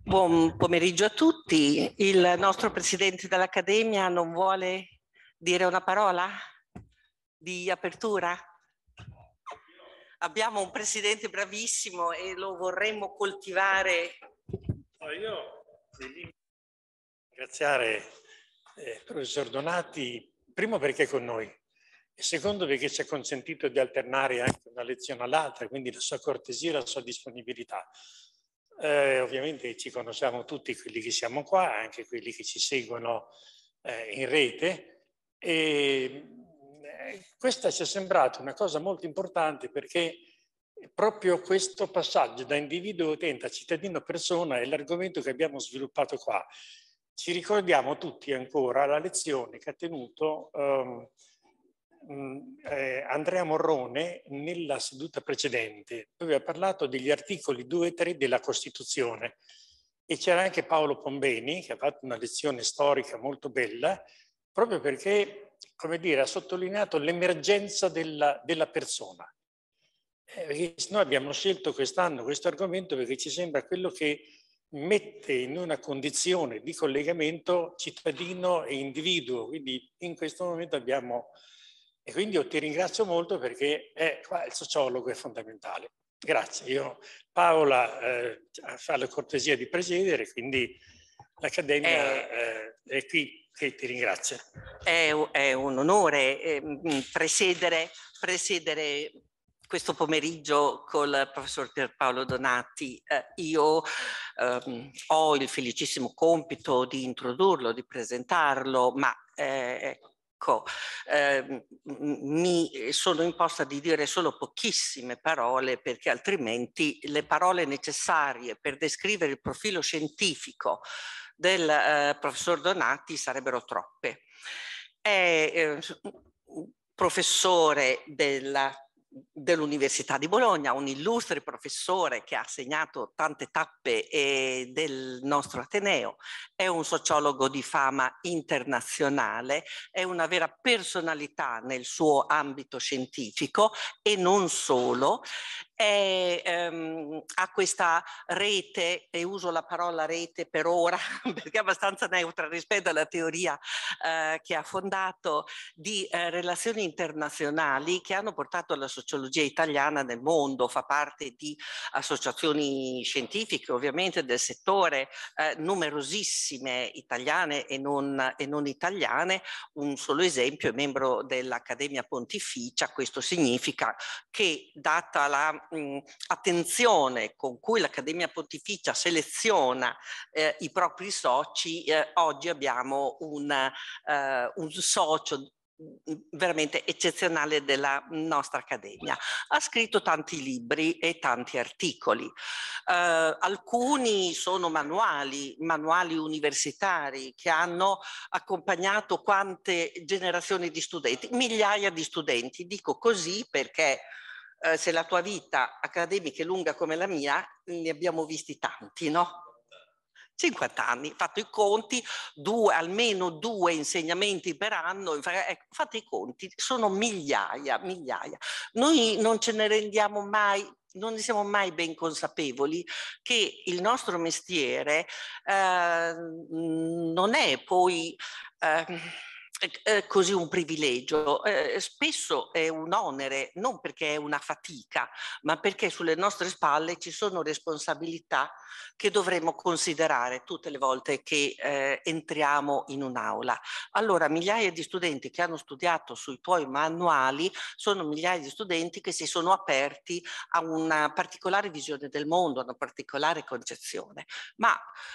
Buon pomeriggio a tutti. Il nostro presidente dell'Accademia non vuole dire una parola di apertura? Abbiamo un presidente bravissimo e lo vorremmo coltivare. Io devo ringraziare il eh, professor Donati, primo perché è con noi, e secondo perché ci ha consentito di alternare anche una lezione all'altra, quindi la sua cortesia e la sua disponibilità. Eh, ovviamente ci conosciamo tutti quelli che siamo qua, anche quelli che ci seguono eh, in rete. E eh, questa ci è sembrata una cosa molto importante perché proprio questo passaggio da individuo utente a cittadino persona è l'argomento che abbiamo sviluppato qua. Ci ricordiamo tutti ancora la lezione che ha tenuto eh, Mm, eh, Andrea Morrone nella seduta precedente aveva parlato degli articoli 2 e 3 della Costituzione e c'era anche Paolo Pombeni che ha fatto una lezione storica molto bella proprio perché, come dire, ha sottolineato l'emergenza della, della persona. Eh, noi abbiamo scelto quest'anno questo argomento perché ci sembra quello che mette in una condizione di collegamento cittadino e individuo. Quindi in questo momento abbiamo e quindi io ti ringrazio molto perché è, qua il sociologo è fondamentale. Grazie. Io, Paola eh, fa la cortesia di presiedere, quindi l'Accademia è, eh. eh, è qui che ti ringrazia. È, è un onore eh, presiedere, presiedere questo pomeriggio col professor Pierpaolo Donati. Eh, io ehm, ho il felicissimo compito di introdurlo, di presentarlo, ma eh, Ecco, eh, mi sono imposta di dire solo pochissime parole perché altrimenti le parole necessarie per descrivere il profilo scientifico del eh, professor Donati sarebbero troppe. È eh, professore della dell'Università di Bologna, un illustre professore che ha segnato tante tappe eh, del nostro Ateneo, è un sociologo di fama internazionale, è una vera personalità nel suo ambito scientifico e non solo, è, ehm, ha questa rete, e uso la parola rete per ora perché è abbastanza neutra rispetto alla teoria eh, che ha fondato, di eh, relazioni internazionali che hanno portato la sociologia italiana nel mondo, fa parte di associazioni scientifiche ovviamente del settore, eh, numerosissime italiane e non, e non italiane, un solo esempio è membro dell'Accademia Pontificia, questo significa che data la mh, mm, attenzione con cui l'Accademia Pontificia seleziona eh, i propri soci, eh, oggi abbiamo una, eh, un socio mm, veramente eccezionale della nostra accademia. Ha scritto tanti libri e tanti articoli. Eh, alcuni sono manuali, manuali universitari che hanno accompagnato quante generazioni di studenti, migliaia di studenti. Dico così perché eh, se la tua vita accademica è lunga come la mia, ne abbiamo visti tanti, no? 50 anni, fatto i conti, due, almeno due insegnamenti per anno, ecco, fate i conti, sono migliaia, migliaia. Noi non ce ne rendiamo mai, non ne siamo mai ben consapevoli che il nostro mestiere eh, non è poi... Eh, così un privilegio, eh, eh, spesso è un onere, non perché è una fatica, ma perché sulle nostre spalle ci sono responsabilità che dovremmo considerare tutte le volte che eh, entriamo in un'aula. Allora, migliaia di studenti che hanno studiato sui tuoi manuali sono migliaia di studenti che si sono aperti a una particolare visione del mondo, a una particolare concezione. Ma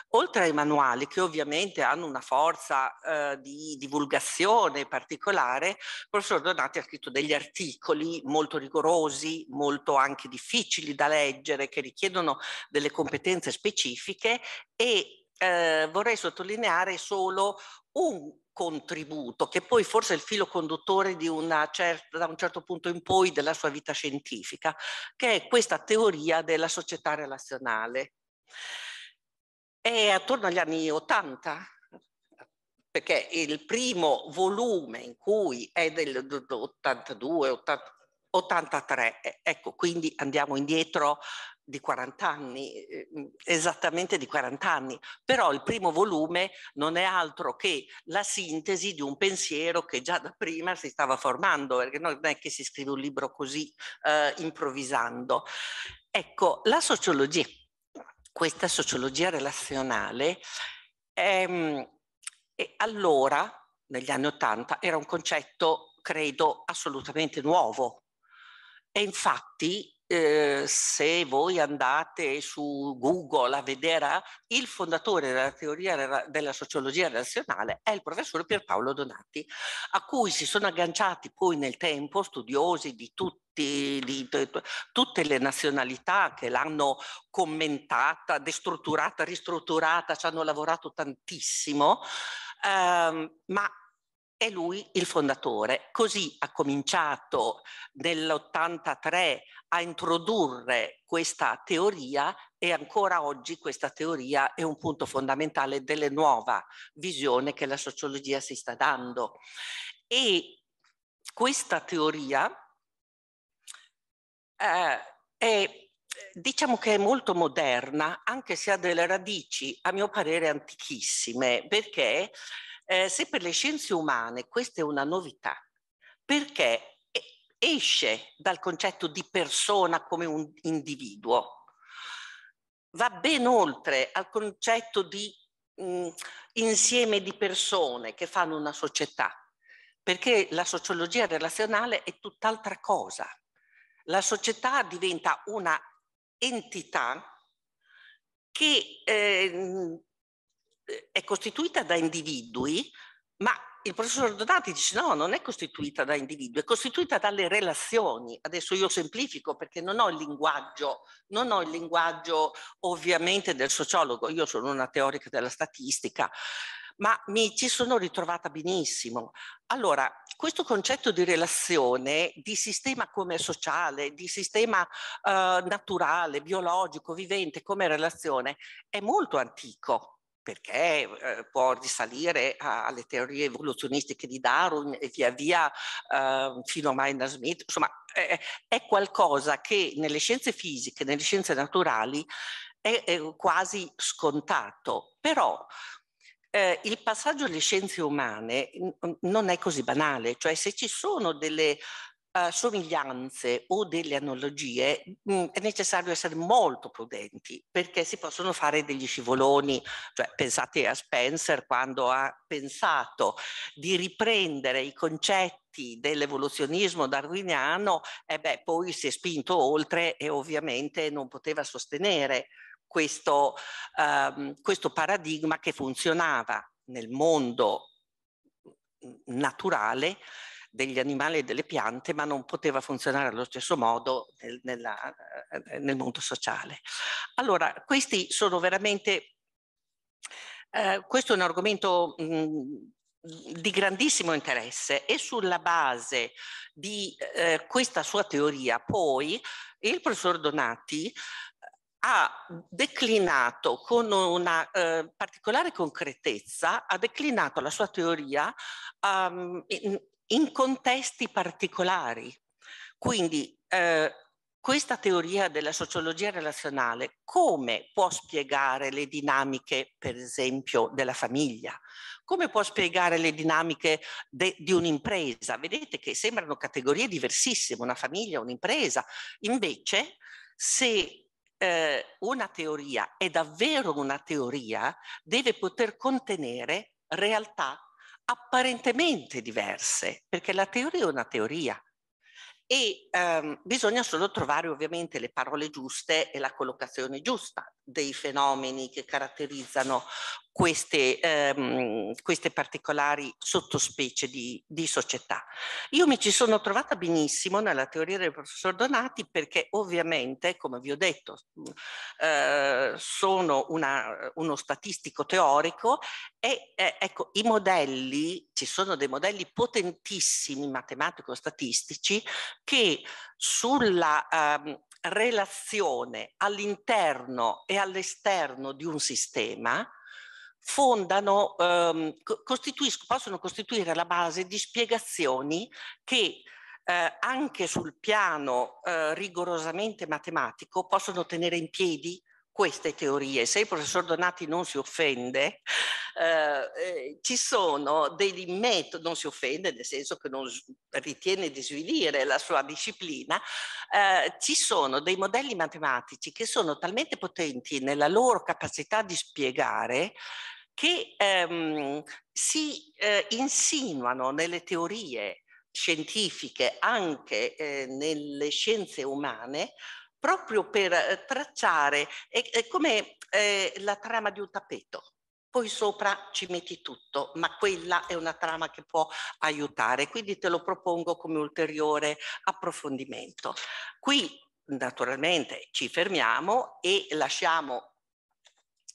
oltre ai manuali, che ovviamente hanno una forza di divulgazione, formazione particolare, il professor Donati ha scritto degli articoli molto rigorosi, molto anche difficili da leggere, che richiedono delle competenze specifiche e eh, vorrei sottolineare solo un contributo, che poi forse è il filo conduttore di una certa, da un certo punto in poi della sua vita scientifica, che è questa teoria della società relazionale. È attorno agli anni 80 perché il primo volume in cui è del 82, 80, 83, ecco, quindi andiamo indietro di 40 anni, ehm, esattamente di 40 anni, però il primo volume non è altro che la sintesi di un pensiero che già da prima si stava formando, perché non è che si scrive un libro così eh, improvvisando. Ecco, la sociologia, questa sociologia relazionale, ehm, e allora, negli anni Ottanta, era un concetto, credo, assolutamente nuovo. E infatti, eh, se voi andate su Google a vedere, il fondatore della teoria della sociologia relazionale è il professor Pierpaolo Donati, a cui si sono agganciati poi nel tempo studiosi di tutti di, di, di, tutte le nazionalità che l'hanno commentata, destrutturata, ristrutturata, ci hanno lavorato tantissimo um, ma è lui il fondatore. Così ha cominciato nell'83 a introdurre questa teoria e ancora oggi questa teoria è un punto fondamentale della nuova visione che la sociologia si sta dando. E questa teoria eh, è diciamo che è molto moderna, anche se ha delle radici, a mio parere, antichissime, perché eh, se per le scienze umane questa è una novità, perché esce dal concetto di persona come un individuo, va ben oltre al concetto di mh, mm, insieme di persone che fanno una società, perché la sociologia relazionale è tutt'altra cosa. La società diventa una entità che eh, è costituita da individui, ma il professor Donati dice no, non è costituita da individui, è costituita dalle relazioni. Adesso io semplifico perché non ho il linguaggio, non ho il linguaggio ovviamente del sociologo, io sono una teorica della statistica, ma mi ci sono ritrovata benissimo. Allora, questo concetto di relazione, di sistema come sociale, di sistema eh, naturale, biologico, vivente come relazione, è molto antico perché eh, può risalire a, alle teorie evoluzionistiche di Darwin e via via eh, fino a Maynard Smith, insomma è, è, qualcosa che nelle scienze fisiche, nelle scienze naturali è, è quasi scontato, però eh, il passaggio alle scienze umane non è così banale, cioè se ci sono delle uh, somiglianze o delle analogie mh, è necessario essere molto prudenti perché si possono fare degli scivoloni, cioè, pensate a Spencer quando ha pensato di riprendere i concetti dell'evoluzionismo darwiniano e beh, poi si è spinto oltre e ovviamente non poteva sostenere questo, ehm, questo paradigma che funzionava nel mondo naturale degli animali e delle piante, ma non poteva funzionare allo stesso modo nel, nella, eh, nel mondo sociale. Allora, questi sono veramente, eh, questo è un argomento mh, mm, di grandissimo interesse e sulla base di eh, questa sua teoria poi il professor Donati ha declinato con una eh, particolare concretezza, ha declinato la sua teoria um, in, in, contesti particolari. Quindi eh, questa teoria della sociologia relazionale come può spiegare le dinamiche, per esempio, della famiglia? Come può spiegare le dinamiche di un'impresa? Vedete che sembrano categorie diversissime, una famiglia, un'impresa. Invece, se eh, una teoria, è davvero una teoria, deve poter contenere realtà apparentemente diverse, perché la teoria è una teoria e ehm, bisogna solo trovare ovviamente le parole giuste e la collocazione giusta dei fenomeni che caratterizzano queste, ehm, queste particolari sottospecie di, di, società. Io mi ci sono trovata benissimo nella teoria del professor Donati perché ovviamente, come vi ho detto, mm, eh, sono una, uno statistico teorico e eh, ecco i modelli, ci sono dei modelli potentissimi matematico-statistici che sulla... Ehm, relazione all'interno e all'esterno di un sistema fondano, ehm, possono costituire la base di spiegazioni che eh, anche sul piano eh, rigorosamente matematico possono tenere in piedi queste teorie, se il professor Donati non si offende, eh, eh, ci sono dei metodi, non si offende nel senso che non ritiene di svilire la sua disciplina, eh, ci sono dei modelli matematici che sono talmente potenti nella loro capacità di spiegare che ehm, si eh, insinuano nelle teorie scientifiche, anche eh, nelle scienze umane, proprio per eh, tracciare, è, è come eh, la trama di un tappeto. Poi sopra ci metti tutto, ma quella è una trama che può aiutare, quindi te lo propongo come ulteriore approfondimento. Qui naturalmente ci fermiamo e lasciamo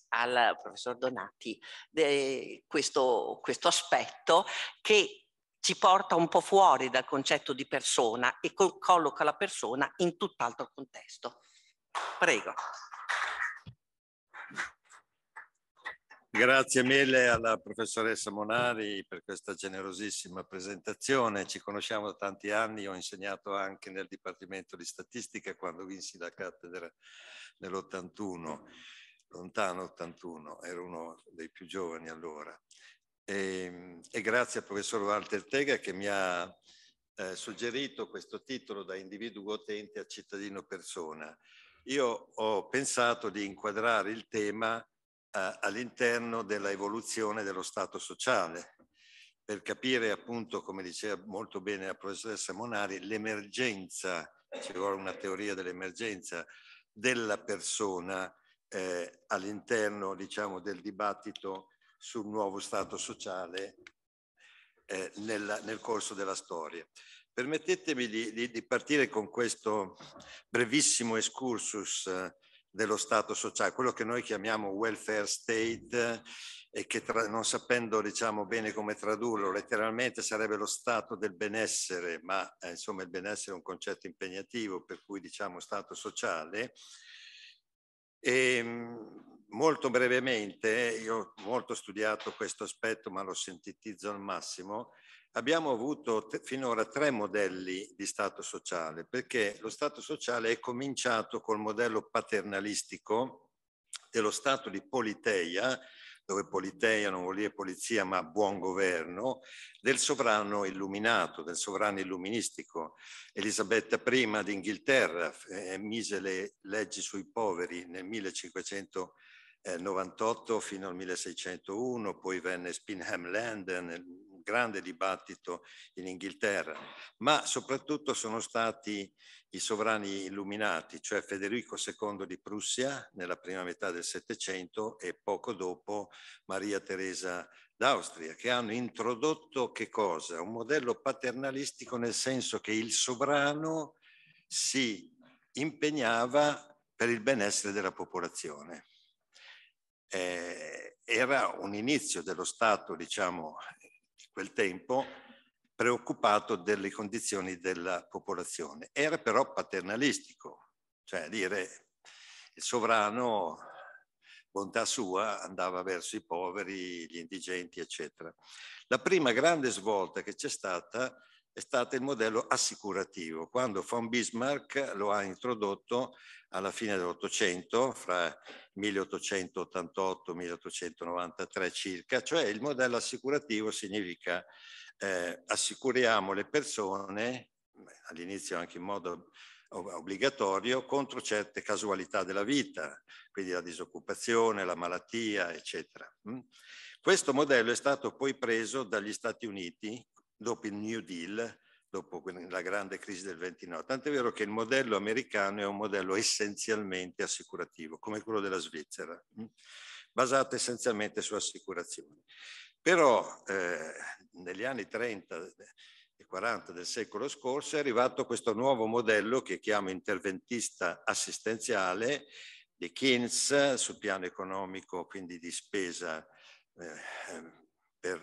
al professor Donati eh, questo, questo aspetto che ci porta un po' fuori dal concetto di persona e colloca la persona in tutt'altro contesto. Prego. Grazie mille alla professoressa Monari per questa generosissima presentazione. Ci conosciamo da tanti anni, ho insegnato anche nel Dipartimento di Statistica quando vinsi la cattedra nell'81, lontano 81, ero uno dei più giovani allora. E, ehm, e, grazie al professor Walter Tega che mi ha eh, suggerito questo titolo da individuo utente a cittadino persona. Io ho pensato di inquadrare il tema eh, all'interno della evoluzione dello Stato sociale per capire appunto, come diceva molto bene la professoressa Monari, l'emergenza, ci vuole una teoria dell'emergenza della persona eh, all'interno diciamo del dibattito sul nuovo Stato sociale eh, nella, nel corso della storia. Permettetemi di, di, di partire con questo brevissimo excursus eh, dello Stato sociale, quello che noi chiamiamo welfare state eh, e che tra, non sapendo diciamo, bene come tradurlo, letteralmente sarebbe lo stato del benessere, ma eh, insomma il benessere è un concetto impegnativo, per cui diciamo stato sociale. E, ehm, molto brevemente, io ho molto studiato questo aspetto, ma lo sintetizzo al massimo, abbiamo avuto finora tre modelli di Stato sociale, perché lo Stato sociale è cominciato col modello paternalistico dello Stato di Politeia, dove Politeia non vuol dire polizia ma buon governo, del sovrano illuminato, del sovrano illuministico. Elisabetta I d'Inghilterra eh, mise le leggi sui poveri nel 1500 98 eh, fino al 1601, poi venne Spinham Land, un grande dibattito in Inghilterra, ma soprattutto sono stati i sovrani illuminati, cioè Federico II di Prussia nella prima metà del Settecento e poco dopo Maria Teresa d'Austria, che hanno introdotto che cosa? Un modello paternalistico nel senso che il sovrano si impegnava per il benessere della popolazione eh, era un inizio dello Stato, diciamo, di quel tempo, preoccupato delle condizioni della popolazione. Era però paternalistico, cioè dire il sovrano, bontà sua, andava verso i poveri, gli indigenti, eccetera. La prima grande svolta che c'è stata è stato il modello assicurativo. Quando von Bismarck lo ha introdotto alla fine dell'Ottocento, fra 1888 e 1893 circa, cioè il modello assicurativo significa eh, assicuriamo le persone, all'inizio anche in modo obbligatorio, contro certe casualità della vita, quindi la disoccupazione, la malattia, eccetera. Mm. Questo modello è stato poi preso dagli Stati Uniti dopo il New Deal, dopo la grande crisi del 29. Tant'è vero che il modello americano è un modello essenzialmente assicurativo, come quello della Svizzera, mm, basato essenzialmente su assicurazioni. Però eh, negli anni 30 e 40 del secolo scorso è arrivato questo nuovo modello che chiamo interventista assistenziale di Keynes sul piano economico, quindi di spesa eh, ehm, per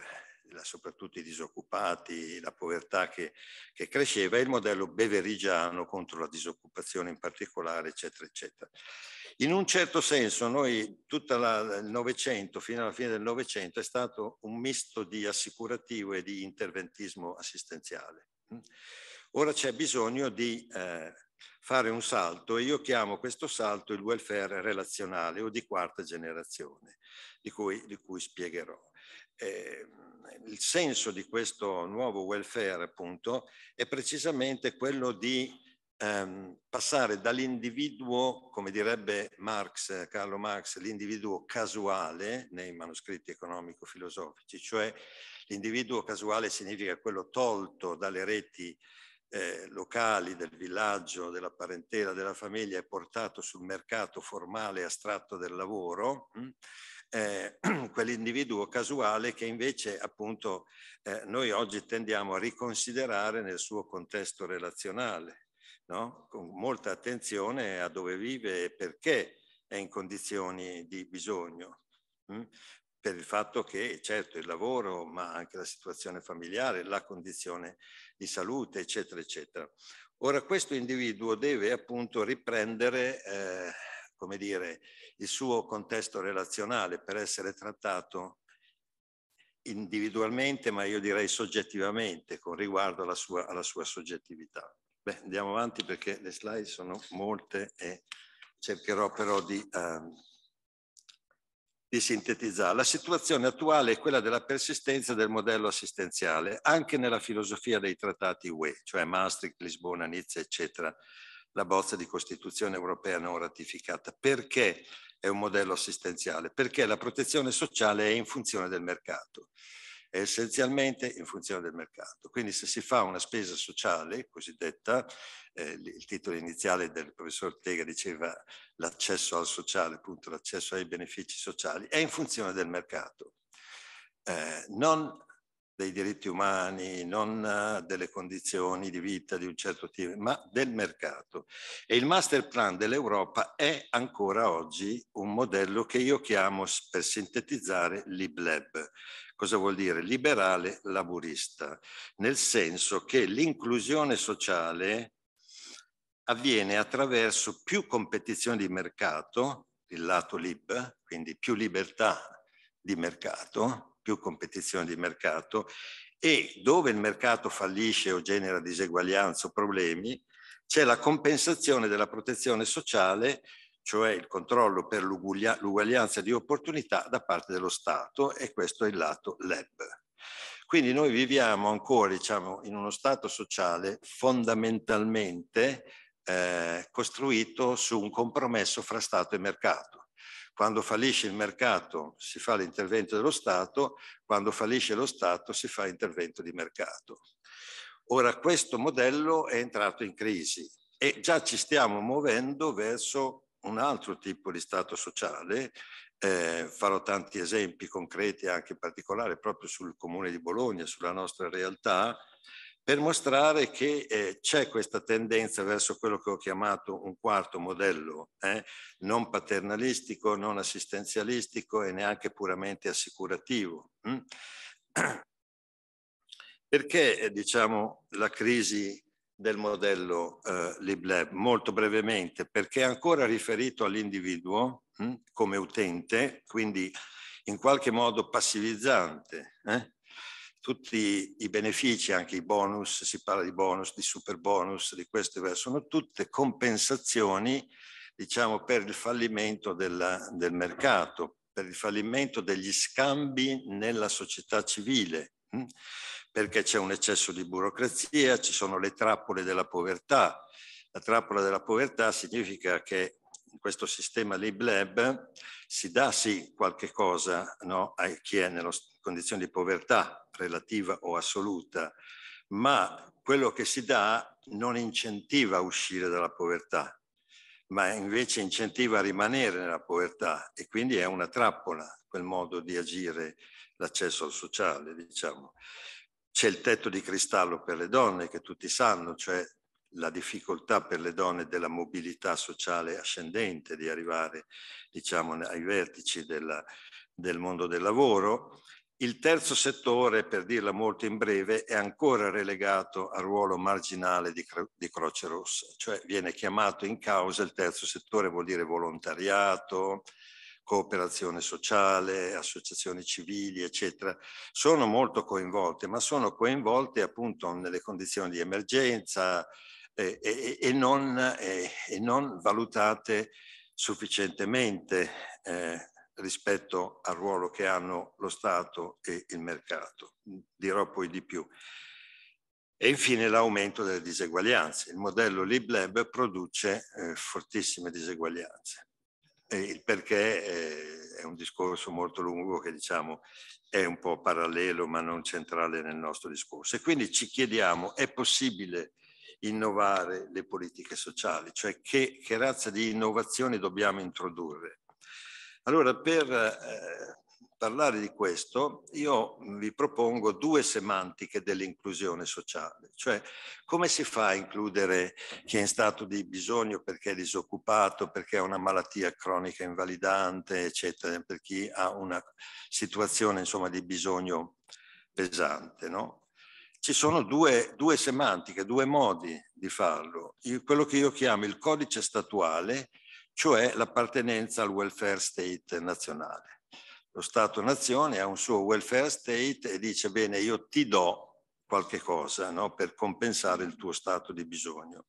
soprattutto i disoccupati, la povertà che, che cresceva e il modello beverigiano contro la disoccupazione in particolare, eccetera, eccetera. In un certo senso noi tutto il Novecento, fino alla fine del Novecento, è stato un misto di assicurativo e di interventismo assistenziale. Ora c'è bisogno di eh, fare un salto e io chiamo questo salto il welfare relazionale o di quarta generazione, di cui, di cui spiegherò. Eh, il senso di questo nuovo welfare, appunto, è precisamente quello di ehm, passare dall'individuo, come direbbe Marx, Carlo eh, Marx, l'individuo casuale nei manoscritti economico-filosofici, cioè l'individuo casuale significa quello tolto dalle reti eh, locali del villaggio, della parentela, della famiglia e portato sul mercato formale e astratto del lavoro. Mh? Hm, eh, quell'individuo casuale che invece appunto eh, noi oggi tendiamo a riconsiderare nel suo contesto relazionale, no? con molta attenzione a dove vive e perché è in condizioni di bisogno. Mh? Mm? per il fatto che certo il lavoro, ma anche la situazione familiare, la condizione di salute, eccetera, eccetera. Ora questo individuo deve appunto riprendere eh, come dire, il suo contesto relazionale per essere trattato individualmente, ma io direi soggettivamente, con riguardo alla sua, alla sua soggettività. Beh, andiamo avanti perché le slide sono molte e cercherò però di, uh, di sintetizzare. La situazione attuale è quella della persistenza del modello assistenziale, anche nella filosofia dei trattati UE, cioè Maastricht, Lisbona, Nizza, eccetera, la bozza di Costituzione europea non ratificata. Perché è un modello assistenziale? Perché la protezione sociale è in funzione del mercato, è essenzialmente in funzione del mercato. Quindi se si fa una spesa sociale cosiddetta, eh, il titolo iniziale del professor Ortega diceva l'accesso al sociale, appunto l'accesso ai benefici sociali, è in funzione del mercato. Eh, non dei diritti umani, non eh, delle condizioni di vita di un certo tipo, ma del mercato. E il master plan dell'Europa è ancora oggi un modello che io chiamo, per sintetizzare, l'IBLEB. Cosa vuol dire? Liberale laburista, nel senso che l'inclusione sociale avviene attraverso più competizione di mercato, il lato lib, quindi più libertà di mercato, più competizione di mercato e dove il mercato fallisce o genera diseguaglianza o problemi, c'è la compensazione della protezione sociale, cioè il controllo per l'uguaglianza di opportunità da parte dello Stato e questo è il lato LEB. Quindi noi viviamo ancora diciamo, in uno Stato sociale fondamentalmente eh, costruito su un compromesso fra Stato e mercato quando fallisce il mercato si fa l'intervento dello Stato, quando fallisce lo Stato si fa intervento di mercato. Ora questo modello è entrato in crisi e già ci stiamo muovendo verso un altro tipo di Stato sociale. Eh, farò tanti esempi concreti anche in particolare proprio sul comune di Bologna, sulla nostra realtà, per mostrare che eh, c'è questa tendenza verso quello che ho chiamato un quarto modello, eh, non paternalistico, non assistenzialistico e neanche puramente assicurativo. Mm? Perché eh, diciamo, la crisi del modello eh, LibLab? Molto brevemente, perché è ancora riferito all'individuo mm, come utente, quindi in qualche modo passivizzante. Eh? tutti i benefici, anche i bonus, si parla di bonus, di super bonus, di queste, sono tutte compensazioni diciamo, per il fallimento della, del mercato, per il fallimento degli scambi nella società civile, hm? perché c'è un eccesso di burocrazia, ci sono le trappole della povertà. La trappola della povertà significa che in questo sistema LibLab si dà sì qualche cosa no, a chi è nello, Stato, condizioni di povertà relativa o assoluta, ma quello che si dà non incentiva a uscire dalla povertà, ma invece incentiva a rimanere nella povertà e quindi è una trappola quel modo di agire l'accesso al sociale, diciamo. C'è il tetto di cristallo per le donne che tutti sanno, cioè la difficoltà per le donne della mobilità sociale ascendente, di arrivare diciamo, ai vertici della, del mondo del lavoro il terzo settore, per dirla molto in breve, è ancora relegato al ruolo marginale di, cro di Croce Rossa, cioè viene chiamato in causa il terzo settore, vuol dire volontariato, cooperazione sociale, associazioni civili, eccetera, sono molto coinvolte, ma sono coinvolte appunto nelle condizioni di emergenza eh, eh, e, non, eh, e, non, valutate sufficientemente eh, rispetto al ruolo che hanno lo Stato e il mercato. Dirò poi di più. E infine l'aumento delle diseguaglianze. Il modello LibLab produce eh, fortissime diseguaglianze. il perché eh, è un discorso molto lungo che diciamo è un po' parallelo ma non centrale nel nostro discorso. E quindi ci chiediamo, è possibile innovare le politiche sociali? Cioè che, che razza di innovazioni dobbiamo introdurre? Allora, per eh, parlare di questo, io vi propongo due semantiche dell'inclusione sociale, cioè come si fa a includere chi è in stato di bisogno perché è disoccupato, perché ha una malattia cronica invalidante, eccetera, per chi ha una situazione insomma, di bisogno pesante, no? ci sono due, due, semantiche, due modi di farlo. quello che io chiamo il codice statuale cioè l'appartenenza al welfare state nazionale. Lo Stato-nazione ha un suo welfare state e dice bene io ti do qualche cosa no? per compensare il tuo stato di bisogno.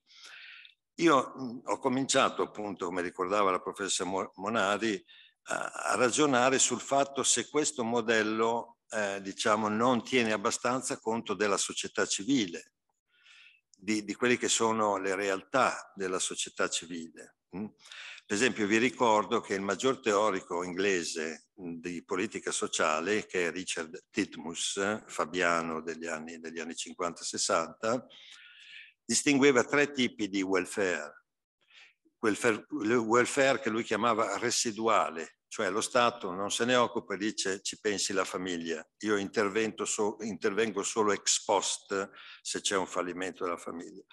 Io mh, ho cominciato appunto, come ricordava la professoressa Monari, a, a ragionare sul fatto se questo modello eh, diciamo, non tiene abbastanza conto della società civile, di, di quelle che sono le realtà della società civile. Mm? Per esempio vi ricordo che il maggior teorico inglese di politica sociale, che è Richard Titmus, fabiano degli anni, degli anni 50-60, distingueva tre tipi di welfare. welfare. Il welfare che lui chiamava residuale, cioè lo Stato non se ne occupa e dice ci pensi la famiglia, io intervengo solo ex post se c'è un fallimento della famiglia.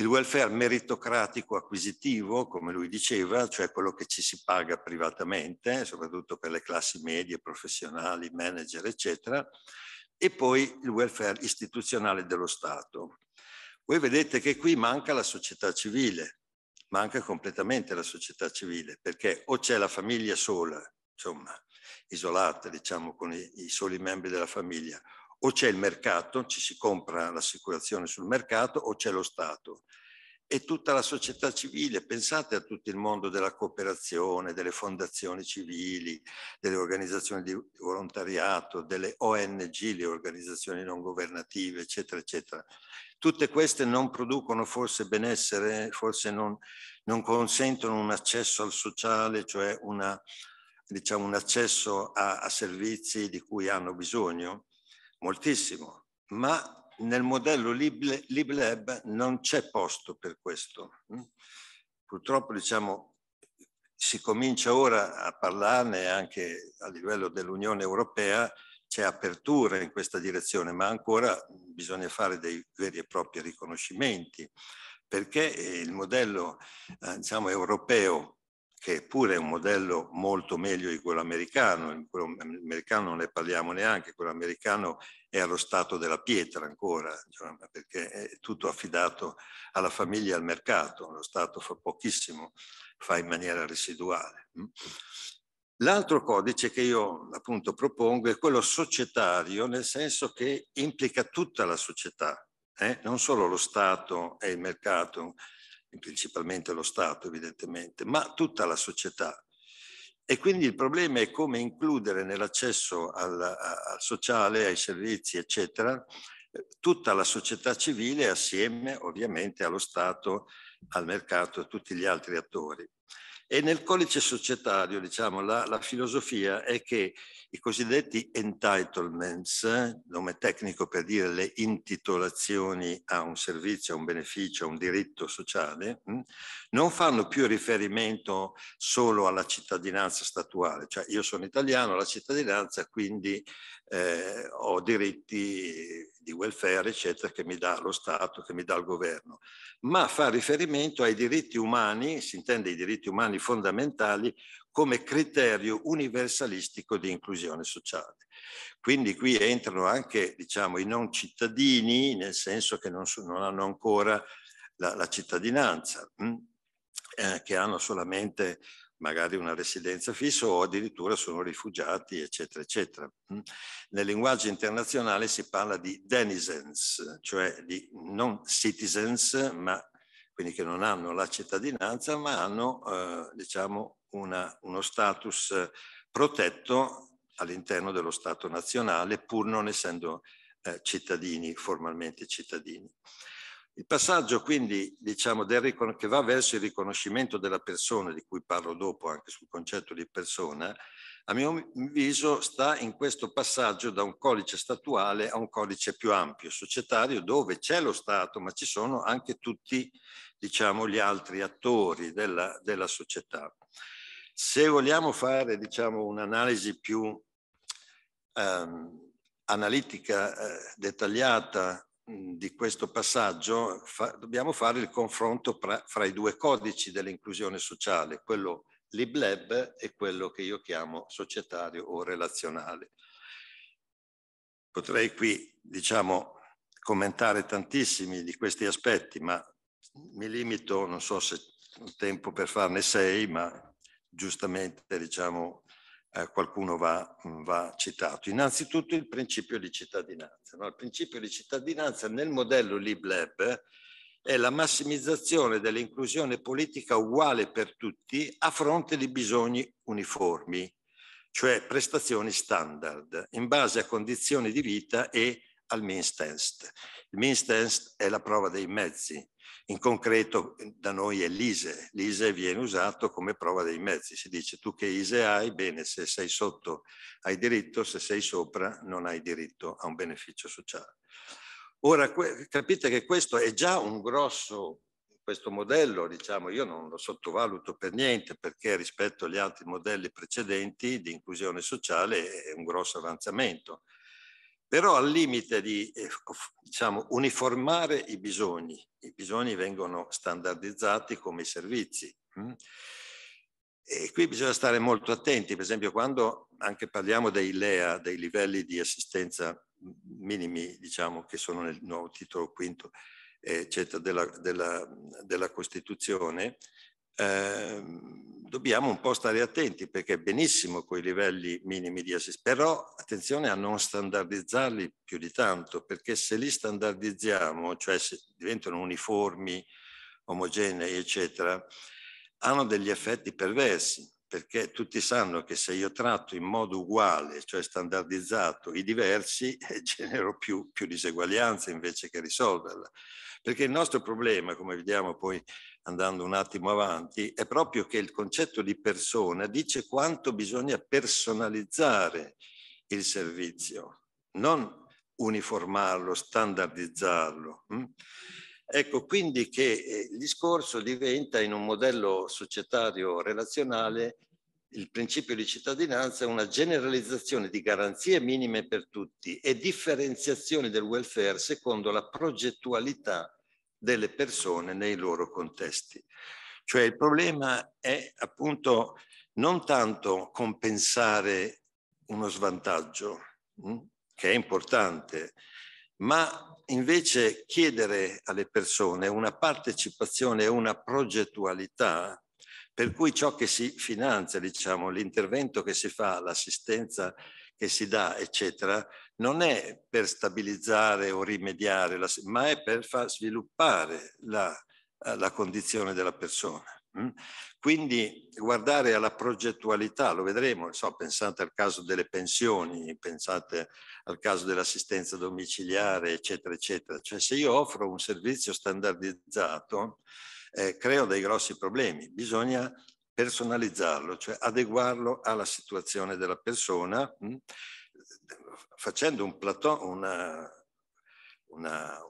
Il welfare meritocratico acquisitivo, come lui diceva, cioè quello che ci si paga privatamente, soprattutto per le classi medie, professionali, manager, eccetera, e poi il welfare istituzionale dello Stato. Voi vedete che qui manca la società civile, manca completamente la società civile, perché o c'è la famiglia sola, insomma, isolata, diciamo, con i, i soli membri della famiglia, o c'è il mercato, ci si compra l'assicurazione sul mercato, o c'è lo Stato. E tutta la società civile, pensate a tutto il mondo della cooperazione, delle fondazioni civili, delle organizzazioni di volontariato, delle ONG, le organizzazioni non governative, eccetera, eccetera. Tutte queste non producono forse benessere, forse non, non consentono un accesso al sociale, cioè una, diciamo, un accesso a, a servizi di cui hanno bisogno moltissimo, ma nel modello LibLab non c'è posto per questo. Mm? Purtroppo diciamo, si comincia ora a parlarne anche a livello dell'Unione Europea, c'è apertura in questa direzione, ma ancora bisogna fare dei veri e propri riconoscimenti, perché il modello eh, diciamo, europeo che pure è un modello molto meglio di quello americano, quello americano non ne parliamo neanche, quello americano è allo stato della pietra ancora, perché è tutto affidato alla famiglia e al mercato, lo Stato fa pochissimo, fa in maniera residuale. L'altro codice che io appunto propongo è quello societario, nel senso che implica tutta la società, eh? non solo lo Stato e il mercato, principalmente lo Stato evidentemente, ma tutta la società. E quindi il problema è come includere nell'accesso al, al sociale, ai servizi, eccetera, tutta la società civile assieme ovviamente allo Stato, al mercato e a tutti gli altri attori. E nel codice societario, diciamo, la, la filosofia è che i cosiddetti entitlements, nome tecnico per dire le intitolazioni a un servizio, a un beneficio, a un diritto sociale, hm, non fanno più riferimento solo alla cittadinanza statuale, cioè io sono italiano, ho la cittadinanza, quindi eh, ho diritti di welfare, eccetera, che mi dà lo Stato, che mi dà il governo, ma fa riferimento ai diritti umani, si intende i diritti umani fondamentali, come criterio universalistico di inclusione sociale. Quindi qui entrano anche diciamo, i non cittadini, nel senso che non, sono, non hanno ancora la, la cittadinanza, hm, eh, che hanno solamente magari una residenza fissa o addirittura sono rifugiati, eccetera, eccetera. Mm. Nel linguaggio internazionale si parla di denizens, cioè di non citizens, ma quindi che non hanno la cittadinanza, ma hanno eh, diciamo una, uno status eh, protetto all'interno dello Stato nazionale, pur non essendo eh, cittadini, formalmente cittadini. Il passaggio quindi diciamo, del, che va verso il riconoscimento della persona, di cui parlo dopo anche sul concetto di persona, a mio avviso sta in questo passaggio da un codice statuale a un codice più ampio, societario, dove c'è lo Stato, ma ci sono anche tutti diciamo, gli altri attori della, della società. Se vogliamo fare diciamo, un'analisi più ehm, analitica, eh, dettagliata Mm, di questo passaggio fa, dobbiamo fare il confronto pra, fra i due codici dell'inclusione sociale, quello LibLab e quello che io chiamo societario o relazionale. Potrei qui, diciamo, commentare tantissimi di questi aspetti, ma mi limito, non so se ho tempo per farne sei, ma giustamente, diciamo, eh, qualcuno va, mm, va, citato. Innanzitutto il principio di cittadinanza. No? Il principio di cittadinanza nel modello LibLab è la massimizzazione dell'inclusione politica uguale per tutti a fronte di bisogni uniformi, cioè prestazioni standard, in base a condizioni di vita e al means Il means è la prova dei mezzi, in concreto da noi è l'ISE, l'ISE viene usato come prova dei mezzi, si dice tu che ISE hai, bene, se sei sotto hai diritto, se sei sopra non hai diritto a un beneficio sociale. Ora capite che questo è già un grosso, questo modello, diciamo, io non lo sottovaluto per niente perché rispetto agli altri modelli precedenti di inclusione sociale è un grosso avanzamento però al limite di eh, diciamo, uniformare i bisogni. I bisogni vengono standardizzati come servizi. Mm? E qui bisogna stare molto attenti, per esempio quando anche parliamo dei LEA, dei livelli di assistenza minimi, diciamo, che sono nel nuovo titolo quinto, eh, eccetera, della, della, della Costituzione, Ehm, dobbiamo un po' stare attenti perché è benissimo con i livelli minimi di assistenza, però attenzione a non standardizzarli più di tanto perché se li standardizziamo, cioè se diventano uniformi, omogenei, eccetera, hanno degli effetti perversi perché tutti sanno che se io tratto in modo uguale, cioè standardizzato, i diversi, eh, genero più, più diseguaglianza invece che risolverla. Perché il nostro problema, come vediamo poi andando un attimo avanti, è proprio che il concetto di persona dice quanto bisogna personalizzare il servizio, non uniformarlo, standardizzarlo. Hm? Ecco quindi che eh, il discorso diventa in un modello societario relazionale il principio di cittadinanza è una generalizzazione di garanzie minime per tutti e differenziazione del welfare secondo la progettualità delle persone nei loro contesti. Cioè il problema è appunto non tanto compensare uno svantaggio, mm, che è importante, ma invece chiedere alle persone una partecipazione e una progettualità per cui ciò che si finanzia, diciamo, l'intervento che si fa, l'assistenza che si dà, eccetera, non è per stabilizzare o rimediare, la, ma è per far sviluppare la, eh, la condizione della persona. Mm? Quindi guardare alla progettualità, lo vedremo, so, pensate al caso delle pensioni, pensate al caso dell'assistenza domiciliare, eccetera, eccetera. Cioè se io offro un servizio standardizzato, eh, creo dei grossi problemi. Bisogna personalizzarlo, cioè adeguarlo alla situazione della persona. Mh? Mm? facendo un plateau, una, una,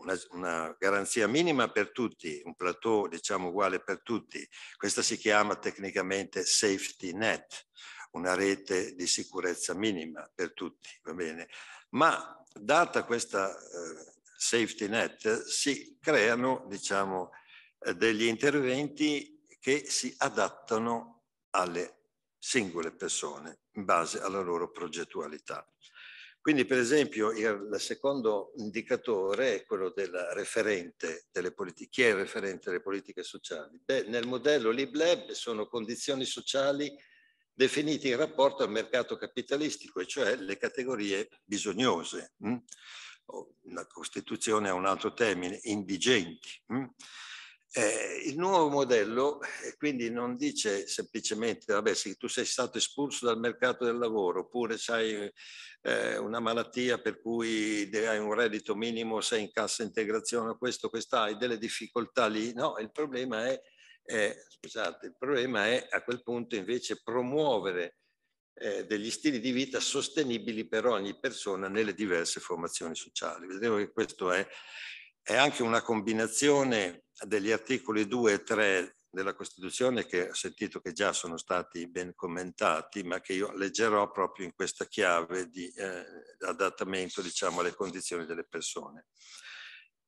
una, una, garanzia minima per tutti, un plateau diciamo uguale per tutti. Questa si chiama tecnicamente safety net, una rete di sicurezza minima per tutti, va bene? Ma data questa eh, safety net si creano diciamo, eh, degli interventi che si adattano alle singole persone in base alla loro progettualità. Quindi per esempio il, il, secondo indicatore è quello del referente delle politiche. Chi è il referente delle politiche sociali? Beh, nel modello LibLab sono condizioni sociali definite in rapporto al mercato capitalistico, e cioè le categorie bisognose. Mh? Hm? La Costituzione ha un altro termine, indigenti. Mh? Hm? Eh, il nuovo modello eh, quindi non dice semplicemente, vabbè, se tu sei stato espulso dal mercato del lavoro oppure hai eh, una malattia per cui hai un reddito minimo, sei in cassa integrazione, questo, questa, hai delle difficoltà lì. No, il problema è, eh, scusate, il problema è a quel punto invece promuovere eh, degli stili di vita sostenibili per ogni persona nelle diverse formazioni sociali. Vedremo che questo è, è anche una combinazione degli articoli 2 e 3 della Costituzione che ho sentito che già sono stati ben commentati, ma che io leggerò proprio in questa chiave di eh, adattamento diciamo, alle condizioni delle persone.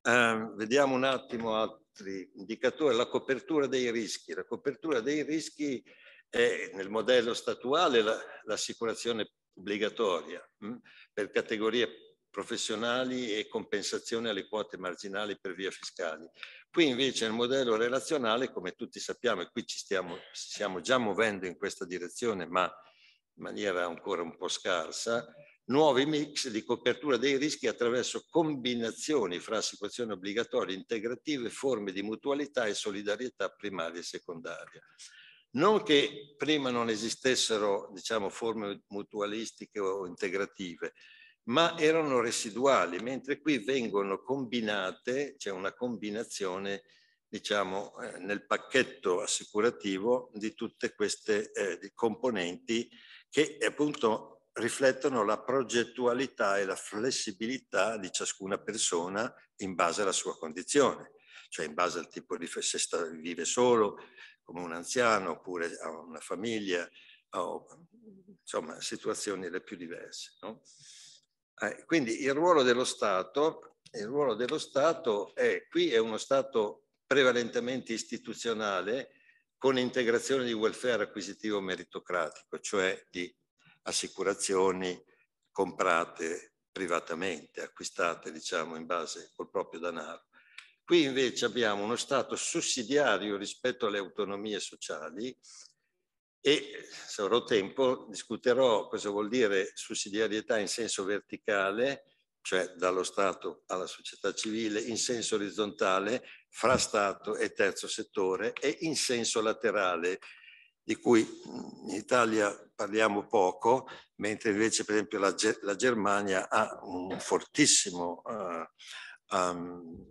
Eh, vediamo un attimo altri indicatori, la copertura dei rischi. La copertura dei rischi è nel modello statuale l'assicurazione obbligatoria mh? Mm, per categorie professionali e compensazione alle quote marginali per via fiscali. Qui invece il modello relazionale, come tutti sappiamo, e qui ci stiamo, stiamo già muovendo in questa direzione, ma in maniera ancora un po' scarsa, nuovi mix di copertura dei rischi attraverso combinazioni fra situazioni obbligatorie integrative, forme di mutualità e solidarietà primaria e secondaria. Non che prima non esistessero diciamo, forme mutualistiche o integrative, ma erano residuali, mentre qui vengono combinate, c'è cioè una combinazione diciamo, eh, nel pacchetto assicurativo di tutte queste eh, componenti che appunto riflettono la progettualità e la flessibilità di ciascuna persona in base alla sua condizione, cioè in base al tipo di se sta, vive solo come un anziano oppure ha una famiglia, o, insomma situazioni le più diverse. No? Eh, quindi il ruolo dello Stato, il ruolo dello Stato è, qui è uno Stato prevalentemente istituzionale con integrazione di welfare acquisitivo meritocratico, cioè di assicurazioni comprate privatamente, acquistate diciamo in base col proprio denaro. Qui invece abbiamo uno Stato sussidiario rispetto alle autonomie sociali e se avrò tempo discuterò cosa vuol dire sussidiarietà in senso verticale, cioè dallo Stato alla società civile, in senso orizzontale, fra Stato e terzo settore e in senso laterale, di cui in Italia parliamo poco, mentre invece per esempio la, la Germania ha un fortissimo uh, um,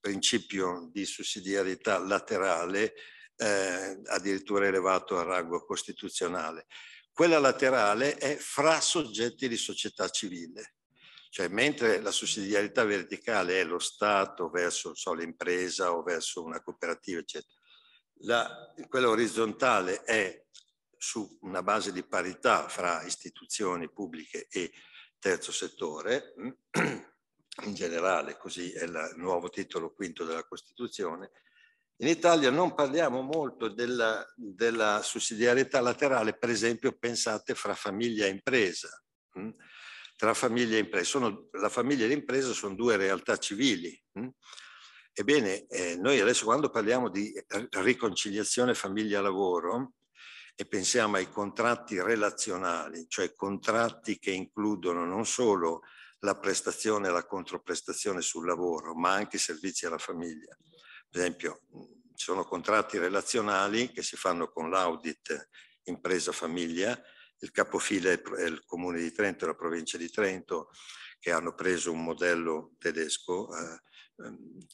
principio di sussidiarietà laterale eh, addirittura elevato al rango costituzionale. Quella laterale è fra soggetti di società civile, cioè mentre la sussidiarietà verticale è lo Stato verso so, l'impresa o verso una cooperativa, eccetera, la, quella orizzontale è su una base di parità fra istituzioni pubbliche e terzo settore, in generale, così è il nuovo titolo quinto della Costituzione, in Italia non parliamo molto della, della sussidiarietà laterale, per esempio pensate fra famiglia e impresa. Mm? Tra famiglia e impresa. Sono, la famiglia e l'impresa sono due realtà civili. Mm? Ebbene, eh, noi adesso quando parliamo di riconciliazione famiglia-lavoro e pensiamo ai contratti relazionali, cioè contratti che includono non solo la prestazione e la controprestazione sul lavoro, ma anche i servizi alla famiglia. Per esempio, ci sono contratti relazionali che si fanno con l'audit impresa famiglia, il capofile è il comune di Trento la provincia di Trento che hanno preso un modello tedesco. Eh, ehm,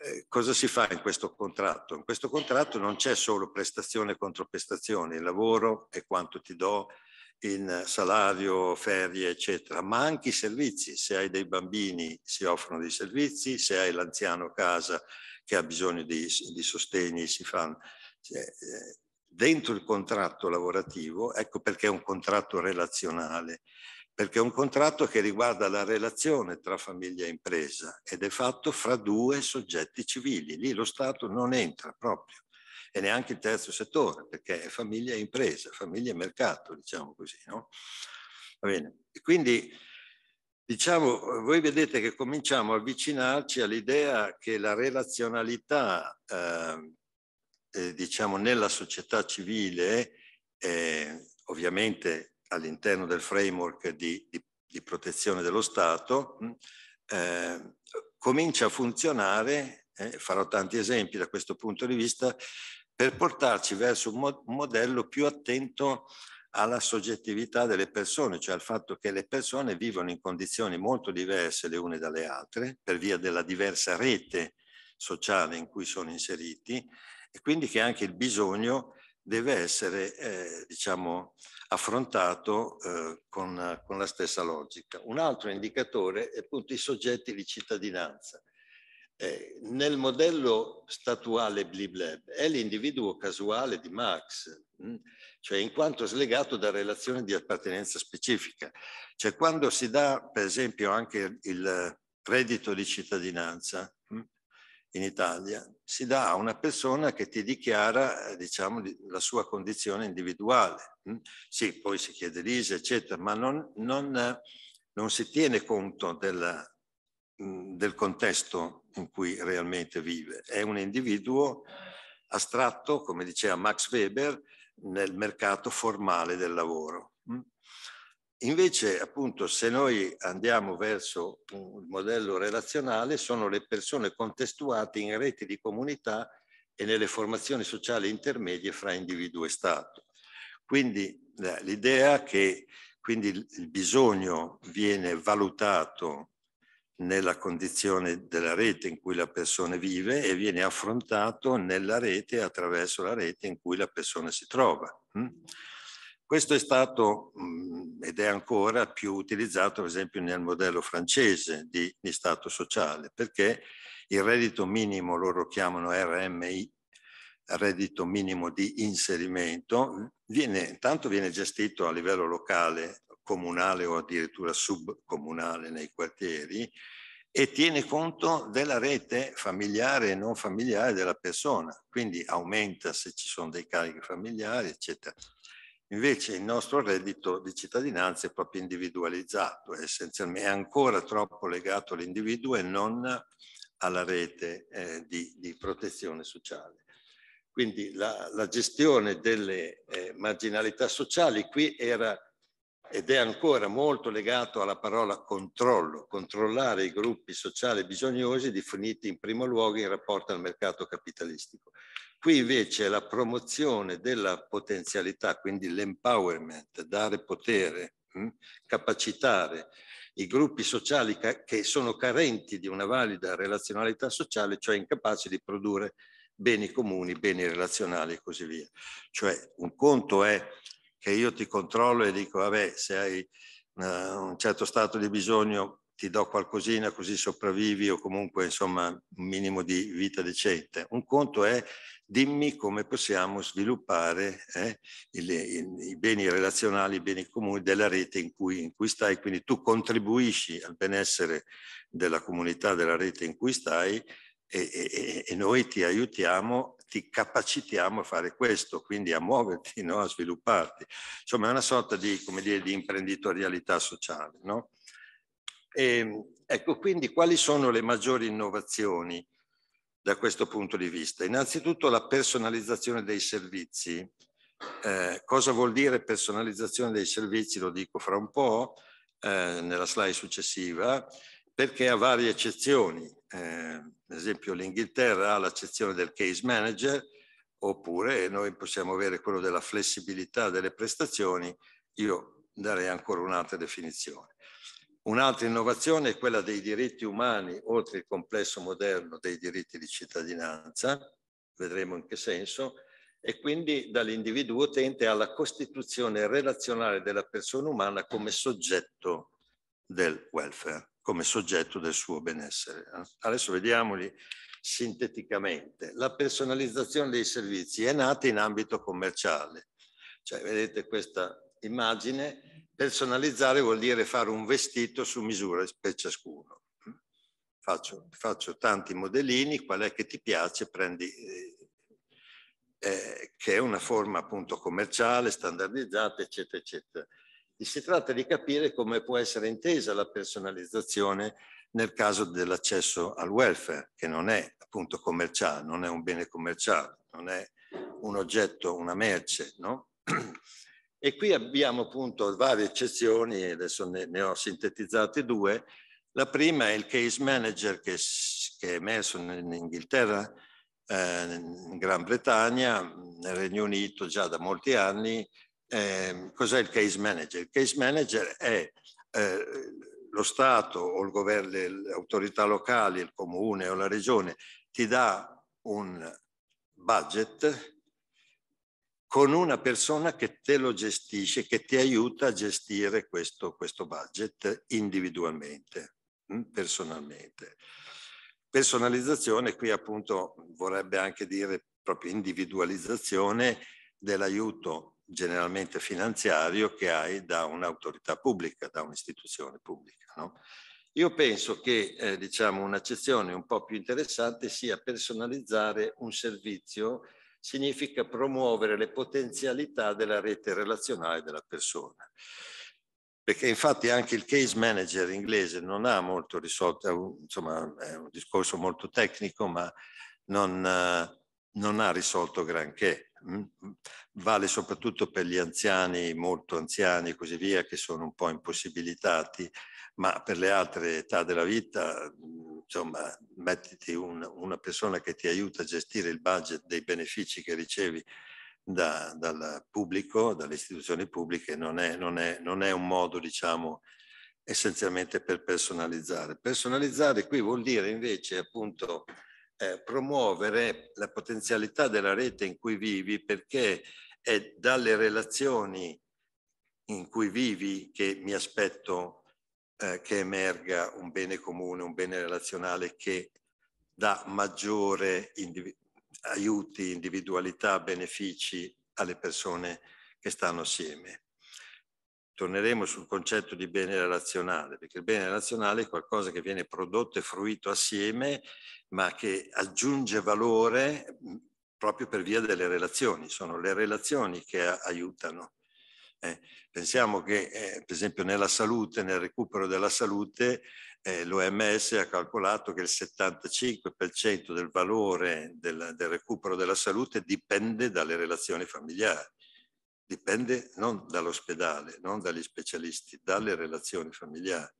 eh, cosa si fa in questo contratto? In questo contratto non c'è solo prestazione contro prestazione, il lavoro è quanto ti do in salario, ferie, eccetera, ma anche i servizi. Se hai dei bambini si offrono dei servizi, se hai l'anziano a casa che ha bisogno di, di sostegni, si fanno. Cioè, eh, dentro il contratto lavorativo, ecco perché è un contratto relazionale, perché è un contratto che riguarda la relazione tra famiglia e impresa ed è fatto fra due soggetti civili. Lì lo Stato non entra proprio e neanche il terzo settore, perché è famiglia e impresa, famiglia e mercato, diciamo così. No? Va bene. E quindi Diciamo, eh, voi vedete che cominciamo a avvicinarci all'idea che la relazionalità, eh, eh, diciamo, nella società civile, eh, ovviamente all'interno del framework di, di, di, protezione dello Stato, mm, ehm, comincia a funzionare, eh, farò tanti esempi da questo punto di vista, per portarci verso un modello più attento alla soggettività delle persone, cioè al fatto che le persone vivono in condizioni molto diverse le une dalle altre per via della diversa rete sociale in cui sono inseriti e quindi che anche il bisogno deve essere eh, diciamo, affrontato eh, con, con, la stessa logica. Un altro indicatore è appunto i soggetti di cittadinanza. Eh, nel modello statuale BliBleb è l'individuo casuale di Marx. Mh? Mm, cioè in quanto slegato da relazioni di appartenenza specifica. Cioè quando si dà, per esempio, anche il reddito di cittadinanza hm, in Italia, si dà a una persona che ti dichiara, eh, diciamo, la sua condizione individuale. Hm. Sì, poi si chiede l'ISE, eccetera, ma non, non, non si tiene conto della, hm, del contesto in cui realmente vive. È un individuo astratto, come diceva Max Weber, nel mercato formale del lavoro. Mm. Invece, appunto, se noi andiamo verso il modello relazionale, sono le persone contestuate in reti di comunità e nelle formazioni sociali intermedie fra individuo e Stato. Quindi eh, l'idea che quindi, il bisogno viene valutato nella condizione della rete in cui la persona vive e viene affrontato nella rete attraverso la rete in cui la persona si trova. Mm? Questo è stato mm, ed è ancora più utilizzato, ad esempio, nel modello francese di, di Stato sociale, perché il reddito minimo loro chiamano RMI, reddito minimo di inserimento, viene, tanto viene gestito a livello locale comunale o addirittura subcomunale nei quartieri e tiene conto della rete familiare e non familiare della persona, quindi aumenta se ci sono dei carichi familiari, eccetera. Invece il nostro reddito di cittadinanza è proprio individualizzato, è, è ancora troppo legato all'individuo e non alla rete eh, di, di, protezione sociale. Quindi la, la gestione delle eh, marginalità sociali qui era ed è ancora molto legato alla parola controllo, controllare i gruppi sociali bisognosi definiti in primo luogo in rapporto al mercato capitalistico. Qui invece è la promozione della potenzialità, quindi l'empowerment, dare potere, hm, capacitare i gruppi sociali che sono carenti di una valida relazionalità sociale, cioè incapaci di produrre beni comuni, beni relazionali e così via. Cioè un conto è che io ti controllo e dico, vabbè, se hai una, eh, un certo stato di bisogno ti do qualcosina così sopravvivi o comunque insomma un minimo di vita decente. Un conto è dimmi come possiamo sviluppare eh, il, il, i beni relazionali, i beni comuni della rete in cui, in cui stai, quindi tu contribuisci al benessere della comunità della rete in cui stai e, e, e noi ti aiutiamo, ti capacitiamo a fare questo, quindi a muoverti, no? a svilupparti. Insomma, è una sorta di, come dire, di imprenditorialità sociale. No? E, ehm, ecco, quindi quali sono le maggiori innovazioni da questo punto di vista? Innanzitutto la personalizzazione dei servizi. Eh, cosa vuol dire personalizzazione dei servizi? Lo dico fra un po', eh, nella slide successiva, perché ha varie eccezioni ad ehm, esempio l'Inghilterra ha l'accezione del case manager, oppure noi possiamo avere quello della flessibilità delle prestazioni, io darei ancora un'altra definizione. Un'altra innovazione è quella dei diritti umani, oltre il complesso moderno dei diritti di cittadinanza, vedremo in che senso, e quindi dall'individuo utente alla costituzione relazionale della persona umana come soggetto del welfare come soggetto del suo benessere. Adesso vediamoli sinteticamente. La personalizzazione dei servizi è nata in ambito commerciale. Cioè, vedete questa immagine, personalizzare vuol dire fare un vestito su misura per ciascuno. Faccio, faccio tanti modellini, qual è che ti piace, prendi, eh, eh che è una forma appunto commerciale, standardizzata, eccetera, eccetera e si tratta di capire come può essere intesa la personalizzazione nel caso dell'accesso al welfare, che non è appunto commerciale, non è un bene commerciale, non è un oggetto, una merce, no? E qui abbiamo appunto varie eccezioni, adesso ne, ne ho sintetizzate due. La prima è il case manager che, che è emerso in Inghilterra, eh, in Gran Bretagna, nel Regno Unito già da molti anni Ehm, cos'è il case manager? Il case manager è eh, lo Stato o il governo, le autorità locali, il comune o la regione ti dà un budget con una persona che te lo gestisce, che ti aiuta a gestire questo, questo budget individualmente, mm, personalmente. Personalizzazione, qui appunto vorrebbe anche dire proprio individualizzazione dell'aiuto generalmente finanziario che hai da un'autorità pubblica, da un'istituzione pubblica. No? Io penso che eh, diciamo, un'accezione un po' più interessante sia personalizzare un servizio, significa promuovere le potenzialità della rete relazionale della persona. Perché infatti anche il case manager inglese non ha molto risolto, insomma è un discorso molto tecnico, ma non, eh, non ha risolto granché Mm, vale soprattutto per gli anziani, molto anziani e così via, che sono un po' impossibilitati, ma per le altre età della vita, mm, insomma, mettiti un, una persona che ti aiuta a gestire il budget dei benefici che ricevi da, dal pubblico, dalle istituzioni pubbliche, non è, non è, non è un modo, diciamo, essenzialmente per personalizzare. Personalizzare qui vuol dire invece appunto eh, promuovere la potenzialità della rete in cui vivi perché è dalle relazioni in cui vivi che mi aspetto eh, che emerga un bene comune, un bene relazionale che dà maggiore indiv aiuti, individualità, benefici alle persone che stanno assieme torneremo sul concetto di bene relazionale, perché il bene relazionale è qualcosa che viene prodotto e fruito assieme, ma che aggiunge valore mm, proprio per via delle relazioni, sono le relazioni che aiutano. Eh, pensiamo che, eh, per esempio, nella salute, nel recupero della salute, eh, l'OMS ha calcolato che il 75% del valore del, del recupero della salute dipende dalle relazioni familiari dipende non dall'ospedale, non dagli specialisti, dalle relazioni familiari.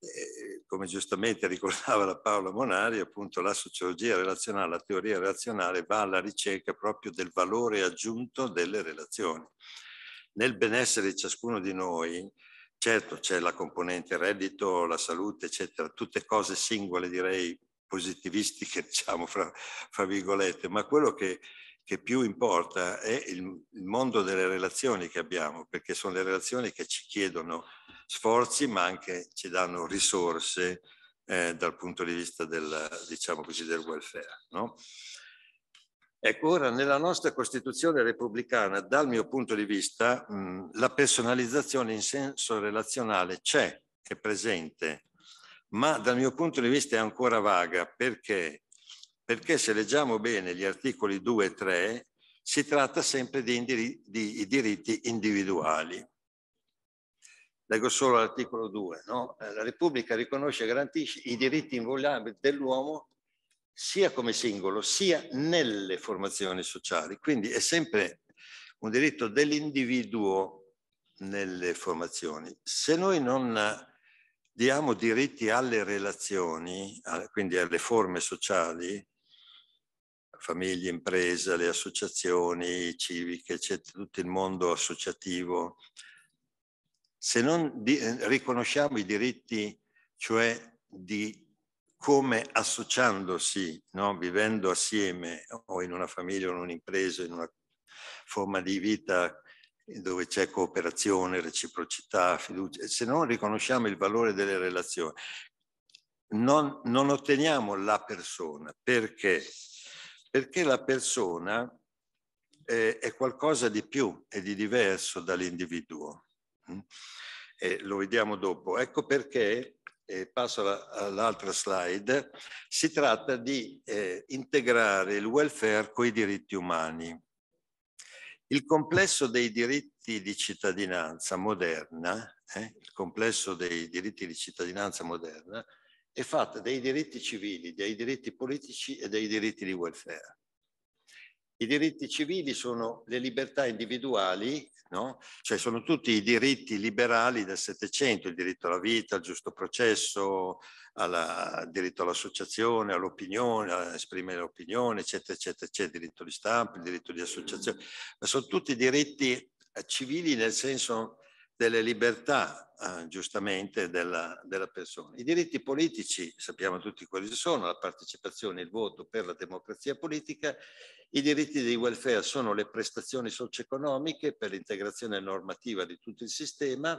E eh, come giustamente ricordava la Paola Monari, appunto la sociologia relazionale, la teoria relazionale va alla ricerca proprio del valore aggiunto delle relazioni. Nel benessere di ciascuno di noi, certo c'è la componente reddito, la salute, eccetera, tutte cose singole direi positivistiche, diciamo, fra, fra virgolette, ma quello che che più importa è il, il mondo delle relazioni che abbiamo, perché sono le relazioni che ci chiedono sforzi, ma anche ci danno risorse eh, dal punto di vista del, diciamo così, del welfare. No? Ecco, ora nella nostra Costituzione repubblicana, dal mio punto di vista, mh, la personalizzazione in senso relazionale c'è, è presente, ma dal mio punto di vista è ancora vaga perché perché se leggiamo bene gli articoli 2 e 3 si tratta sempre di, indiri- di diritti individuali. Leggo solo l'articolo 2. No? La Repubblica riconosce e garantisce i diritti inviolabili dell'uomo sia come singolo sia nelle formazioni sociali. Quindi è sempre un diritto dell'individuo nelle formazioni. Se noi non diamo diritti alle relazioni, quindi alle forme sociali, famiglie, imprese, le associazioni civiche, c'è tutto il mondo associativo. Se non di, eh, riconosciamo i diritti, cioè di come associandosi, no? vivendo assieme o in una famiglia o in un'impresa, in una forma di vita dove c'è cooperazione, reciprocità, fiducia, se non riconosciamo il valore delle relazioni, non, non otteniamo la persona perché perché la persona eh, è qualcosa di più e di diverso dall'individuo. Eh, lo vediamo dopo. Ecco perché, eh, passo all'altra slide, si tratta di eh, integrare il welfare con i diritti umani. Il complesso dei diritti di cittadinanza moderna, eh, il complesso dei diritti di cittadinanza moderna, è fatta dei diritti civili, dei diritti politici e dei diritti di welfare. I diritti civili sono le libertà individuali, no? cioè sono tutti i diritti liberali del Settecento, il diritto alla vita, al giusto processo, alla, il diritto all'associazione, all'opinione, a esprimere l'opinione, eccetera, eccetera, eccetera, il diritto di stampa, il diritto di associazione, ma sono tutti diritti eh, civili nel senso delle libertà, eh, giustamente, della, della, persona. I diritti politici, sappiamo tutti quali sono, la partecipazione, il voto per la democrazia politica, i diritti di welfare sono le prestazioni socio-economiche per l'integrazione normativa di tutto il sistema,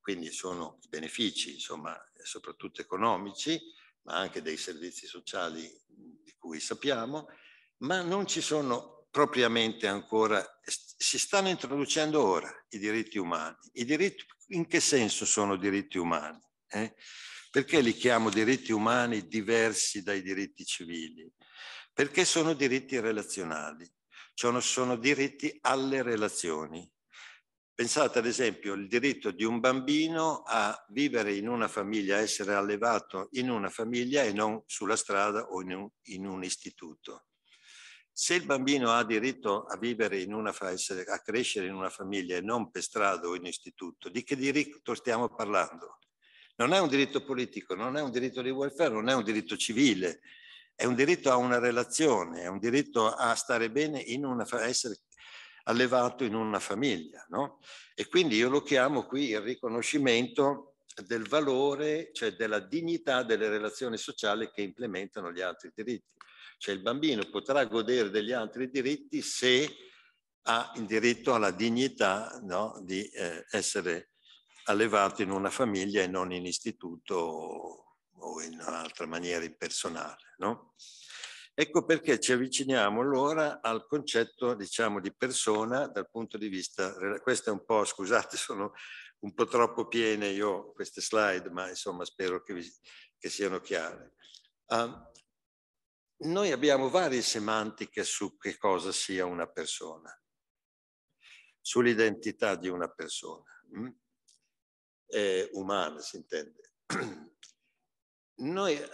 quindi sono i benefici, insomma, soprattutto economici, ma anche dei servizi sociali di cui sappiamo, ma non ci sono propriamente ancora, si stanno introducendo ora i diritti umani. I diritti, in che senso sono diritti umani? Eh? Perché li chiamo diritti umani diversi dai diritti civili? Perché sono diritti relazionali, sono, cioè sono diritti alle relazioni. Pensate ad esempio al diritto di un bambino a vivere in una famiglia, a essere allevato in una famiglia e non sulla strada o in un, in un istituto. Se il bambino ha diritto a vivere in una, a crescere in una famiglia e non per strada o in istituto, di che diritto stiamo parlando? Non è un diritto politico, non è un diritto di welfare, non è un diritto civile, è un diritto a una relazione, è un diritto a stare bene in una a essere allevato in una famiglia, no? E quindi io lo chiamo qui il riconoscimento del valore, cioè della dignità delle relazioni sociali che implementano gli altri diritti. Cioè il bambino potrà godere degli altri diritti se ha il diritto alla dignità no, di eh, essere allevato in una famiglia e non in istituto o in un'altra maniera impersonale. No? Ecco perché ci avviciniamo allora al concetto, diciamo, di persona dal punto di vista... Questa è un po', scusate, sono un po' troppo piene io queste slide, ma insomma spero che, vi, che siano chiare. Um, noi abbiamo varie semantiche su che cosa sia una persona, sull'identità di una persona, eh, umana si intende. Noi eh,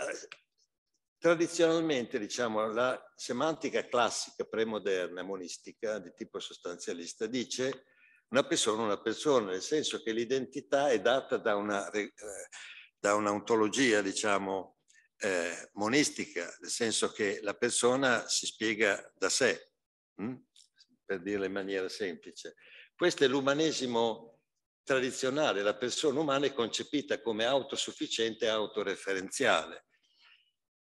tradizionalmente, diciamo, la semantica classica premoderna, monistica, di tipo sostanzialista, dice una persona una persona, nel senso che l'identità è data da una, eh, da un'ontologia, diciamo, eh, monistica, nel senso che la persona si spiega da sé, mh? Hm? per dirla in maniera semplice. Questo è l'umanesimo tradizionale, la persona umana è concepita come autosufficiente e autoreferenziale.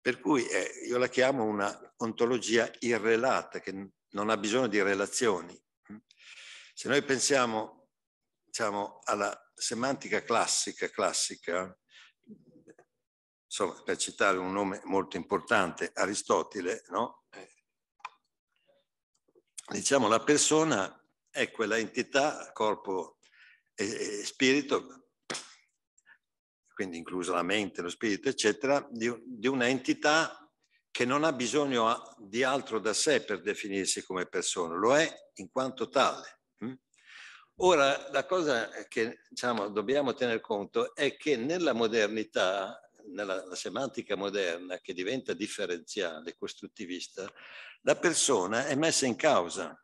Per cui eh, io la chiamo una ontologia irrelata, che non ha bisogno di relazioni. Hm? Se noi pensiamo diciamo, alla semantica classica, classica insomma, per citare un nome molto importante, Aristotele, no? Eh, diciamo la persona è quella entità, corpo e, spirito, quindi inclusa la mente, lo spirito, eccetera, di, di una entità che non ha bisogno di altro da sé per definirsi come persona, lo è in quanto tale. Hm? Ora, la cosa che diciamo, dobbiamo tener conto è che nella modernità nella semantica moderna, che diventa differenziale, costruttivista, la persona è messa in causa.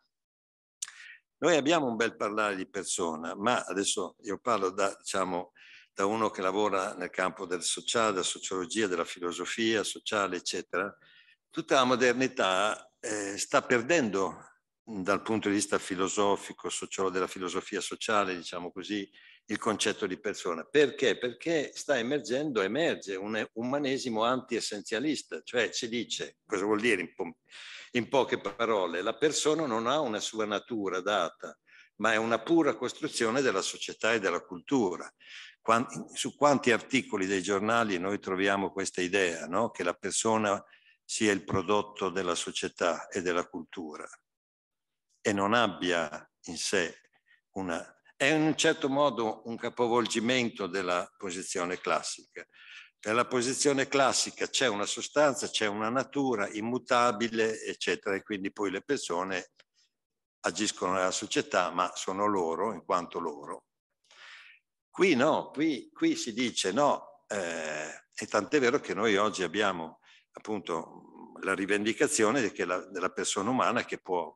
Noi abbiamo un bel parlare di persona, ma adesso io parlo da, diciamo, da uno che lavora nel campo del sociale, della sociologia, della filosofia sociale, eccetera. Tutta la modernità eh, sta perdendo dal punto di vista filosofico, della filosofia sociale, diciamo così, il concetto di persona. Perché? Perché sta emergendo, emerge un umanesimo anti-essenzialista, cioè ci dice, cosa vuol dire in, poche parole, la persona non ha una sua natura data, ma è una pura costruzione della società e della cultura. su quanti articoli dei giornali noi troviamo questa idea, no? che la persona sia il prodotto della società e della cultura e non abbia in sé una è in un certo modo un capovolgimento della posizione classica. Nella posizione classica c'è una sostanza, c'è una natura immutabile, eccetera, e quindi poi le persone agiscono nella società, ma sono loro in quanto loro. Qui no, qui, qui si dice no, eh, e tant'è vero che noi oggi abbiamo appunto la rivendicazione della persona umana che può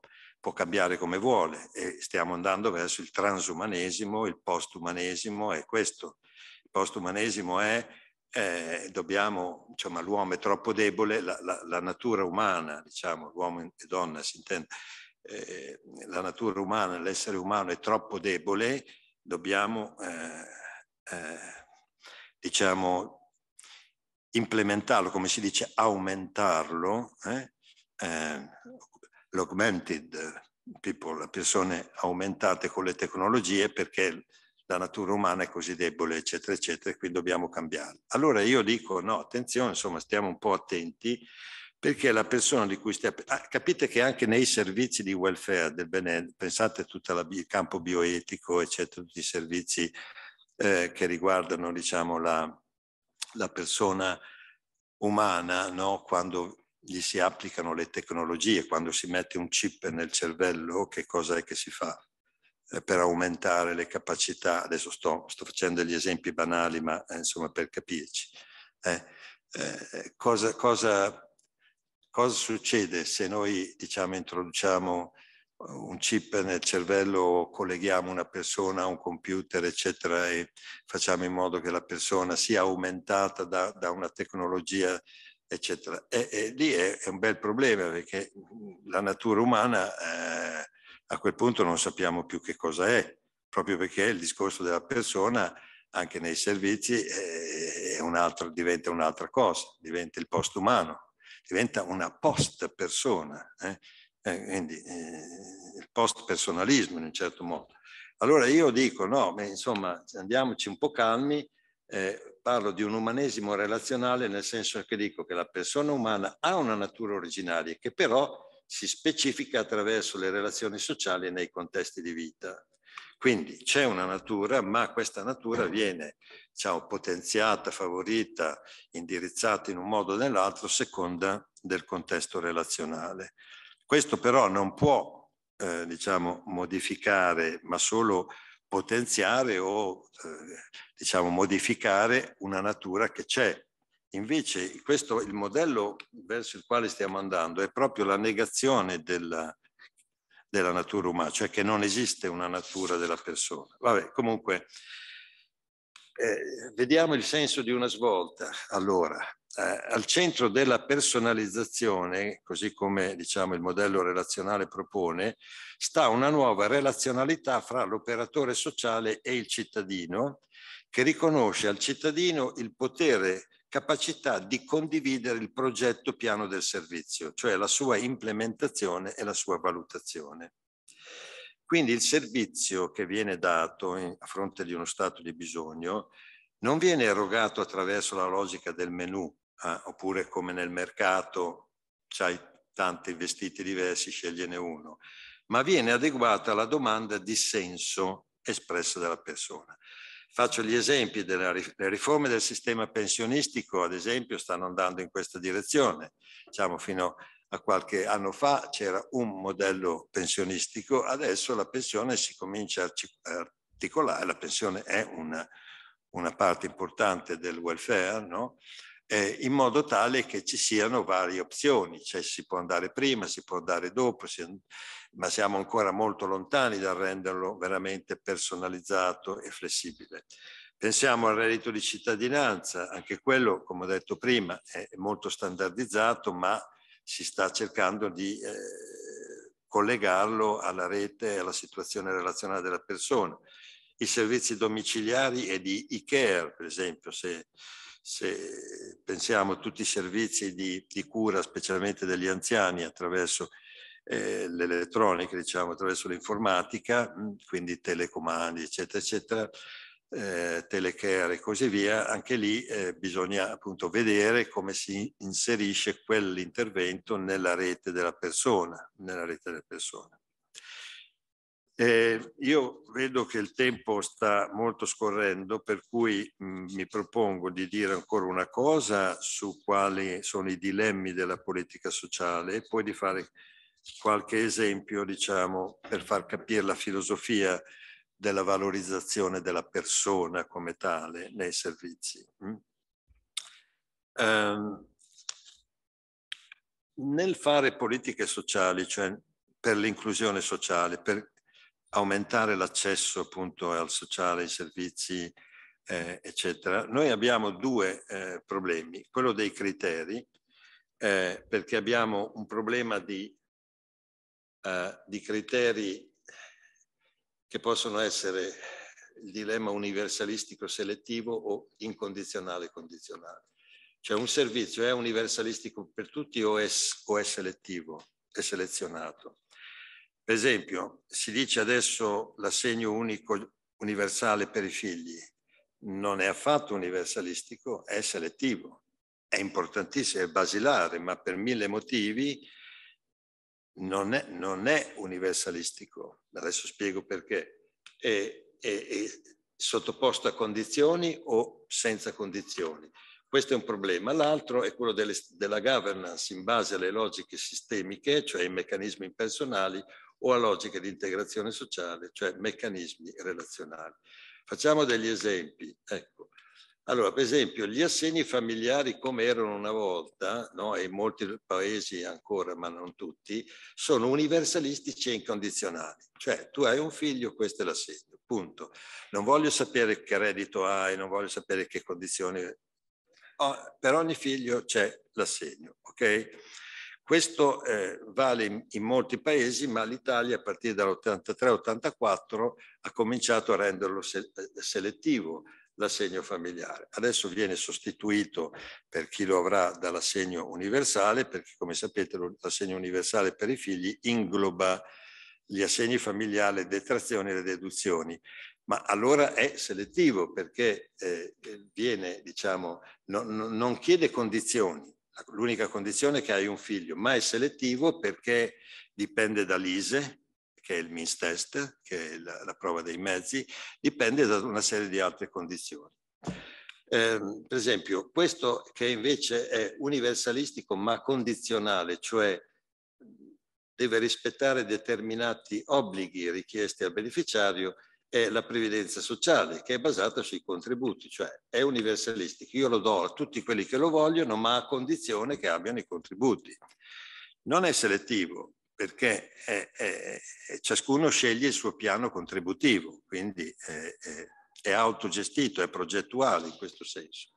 può cambiare come vuole e stiamo andando verso il transumanesimo, il postumanesimo è questo. Il postumanesimo è eh, dobbiamo, insomma, l'uomo è troppo debole, la, la, la natura umana, diciamo, l'uomo e donna si intende, eh, la natura umana, l'essere umano è troppo debole, dobbiamo, eh, eh diciamo, implementarlo, come si dice, aumentarlo, eh? Eh, l'augmented people, persone aumentate con le tecnologie perché la natura umana è così debole, eccetera, eccetera, e quindi dobbiamo cambiare. Allora io dico, no, attenzione, insomma, stiamo un po' attenti perché la persona di cui stiamo... Ah, capite che anche nei servizi di welfare del bene, pensate tutto il campo bioetico, eccetera, tutti i servizi eh, che riguardano, diciamo, la, la persona umana, no? quando gli si applicano le tecnologie, quando si mette un chip nel cervello, che cosa è che si fa eh, per aumentare le capacità? Adesso sto, sto, facendo degli esempi banali, ma eh, insomma per capirci. Eh, eh, cosa, cosa, cosa, succede se noi diciamo, introduciamo eh, un chip nel cervello, colleghiamo una persona a un computer, eccetera, e facciamo in modo che la persona sia aumentata da, da una tecnologia eccetera. E, e lì è, è, un bel problema perché la natura umana eh, a quel punto non sappiamo più che cosa è, proprio perché il discorso della persona anche nei servizi è un altro, diventa un'altra cosa, diventa il post umano, diventa una post persona, eh. eh? quindi eh, il post personalismo in un certo modo. Allora io dico no, ma insomma andiamoci un po' calmi, eh, parlo di un umanesimo relazionale nel senso che dico che la persona umana ha una natura originaria che però si specifica attraverso le relazioni sociali nei contesti di vita. Quindi c'è una natura, ma questa natura viene diciamo, potenziata, favorita, indirizzata in un modo o nell'altro, a seconda del contesto relazionale. Questo però non può eh, diciamo, modificare, ma solo potenziare o eh, diciamo, modificare una natura che c'è. Invece questo, il modello verso il quale stiamo andando è proprio la negazione della, della natura umana, cioè che non esiste una natura della persona. Vabbè, comunque, eh, vediamo il senso di una svolta. Allora, eh, al centro della personalizzazione, così come diciamo, il modello relazionale propone, sta una nuova relazionalità fra l'operatore sociale e il cittadino che riconosce al cittadino il potere, capacità di condividere il progetto piano del servizio, cioè la sua implementazione e la sua valutazione. Quindi il servizio che viene dato in, a fronte di uno stato di bisogno non viene erogato attraverso la logica del menu, eh, oppure come nel mercato c'hai tanti vestiti diversi, scegliene uno, ma viene adeguata alla domanda di senso espressa dalla persona. Faccio gli esempi, delle, le riforme del sistema pensionistico ad esempio stanno andando in questa direzione. Diciamo fino a qualche anno fa c'era un modello pensionistico, adesso la pensione si comincia a articolare, la pensione è una, una parte importante del welfare, no? in modo tale che ci siano varie opzioni, cioè si può andare prima, si può andare dopo, si, ma siamo ancora molto lontani dal renderlo veramente personalizzato e flessibile. Pensiamo al reddito di cittadinanza, anche quello, come ho detto prima, è molto standardizzato, ma si sta cercando di eh, collegarlo alla rete e alla situazione relazionale della persona. I servizi domiciliari e di e-care, per esempio, se, se pensiamo a tutti i servizi di, di cura, specialmente degli anziani, attraverso eh, l'elettronica, diciamo, attraverso l'informatica, mm, quindi telecomandi, eccetera, eccetera, eh, telecare e così via, anche lì eh, bisogna appunto vedere come si inserisce quell'intervento nella rete della persona. Nella rete della persona. Eh, io vedo che il tempo sta molto scorrendo, per cui mh, mm, mi propongo di dire ancora una cosa su quali sono i dilemmi della politica sociale e poi di fare qualche esempio, diciamo, per far capire la filosofia della valorizzazione della persona come tale nei servizi. Um, nel fare politiche sociali, cioè per l'inclusione sociale, per aumentare l'accesso appunto al sociale, ai servizi, eh, eccetera, noi abbiamo due eh, problemi. Quello dei criteri, eh, perché abbiamo un problema di eh, di criteri che possono essere il dilemma universalistico selettivo o incondizionale condizionale. Cioè un servizio è universalistico per tutti o è, o è selettivo, è selezionato. Per esempio, si dice adesso l'assegno unico universale per i figli. Non è affatto universalistico, è selettivo. È importantissimo, è basilare, ma per mille motivi non è, non è universalistico, adesso spiego perché, è, è, è sottoposto a condizioni o senza condizioni. Questo è un problema. L'altro è quello delle, della governance in base alle logiche sistemiche, cioè ai meccanismi impersonali, o a logiche di integrazione sociale, cioè meccanismi relazionali. Facciamo degli esempi. Ecco, allora, per esempio, gli assegni familiari come erano una volta, no? e in molti paesi ancora, ma non tutti, sono universalistici e incondizionali. Cioè, tu hai un figlio, questo è l'assegno, punto. Non voglio sapere che reddito hai, non voglio sapere che condizioni... Oh, per ogni figlio c'è l'assegno, ok? Questo eh, vale in, in, molti paesi, ma l'Italia a partire dall'83-84 ha cominciato a renderlo se- eh, selettivo, l'assegno familiare. Adesso viene sostituito per chi lo avrà dall'assegno universale, perché come sapete l'assegno universale per i figli ingloba gli assegni familiari, le detrazioni e le deduzioni. Ma allora è selettivo perché eh, viene, diciamo, no, no, non chiede condizioni. L'unica condizione è che hai un figlio, ma è selettivo perché dipende dall'ISE, che è il means test, che è la, la prova dei mezzi, dipende da una serie di altre condizioni. Eh, per esempio, questo che invece è universalistico ma condizionale, cioè deve rispettare determinati obblighi richiesti al beneficiario, è la previdenza sociale, che è basata sui contributi, cioè è universalistico. Io lo do a tutti quelli che lo vogliono, ma a condizione che abbiano i contributi. Non è selettivo, perché è, eh, è, eh, eh, ciascuno sceglie il suo piano contributivo, quindi è, è autogestito, è progettuale in questo senso.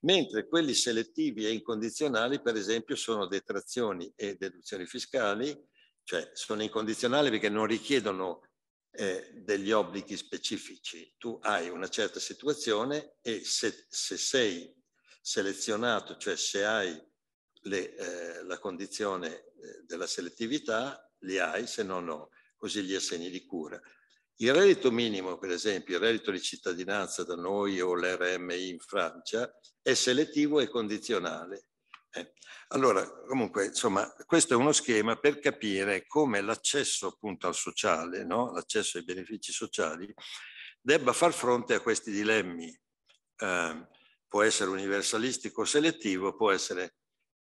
Mentre quelli selettivi e incondizionali, per esempio, sono detrazioni e deduzioni fiscali, cioè sono incondizionali perché non richiedono eh, degli obblighi specifici. Tu hai una certa situazione e se, se sei selezionato, cioè se hai le, eh, la condizione eh, della selettività, li hai, se no no, così gli assegni di cura. Il reddito minimo, per esempio, il reddito di cittadinanza da noi o l'RMI in Francia, è selettivo e condizionale. Eh. Allora, comunque, insomma, questo è uno schema per capire come l'accesso appunto al sociale, no? l'accesso ai benefici sociali, debba far fronte a questi dilemmi. Eh, può essere universalistico o selettivo, può essere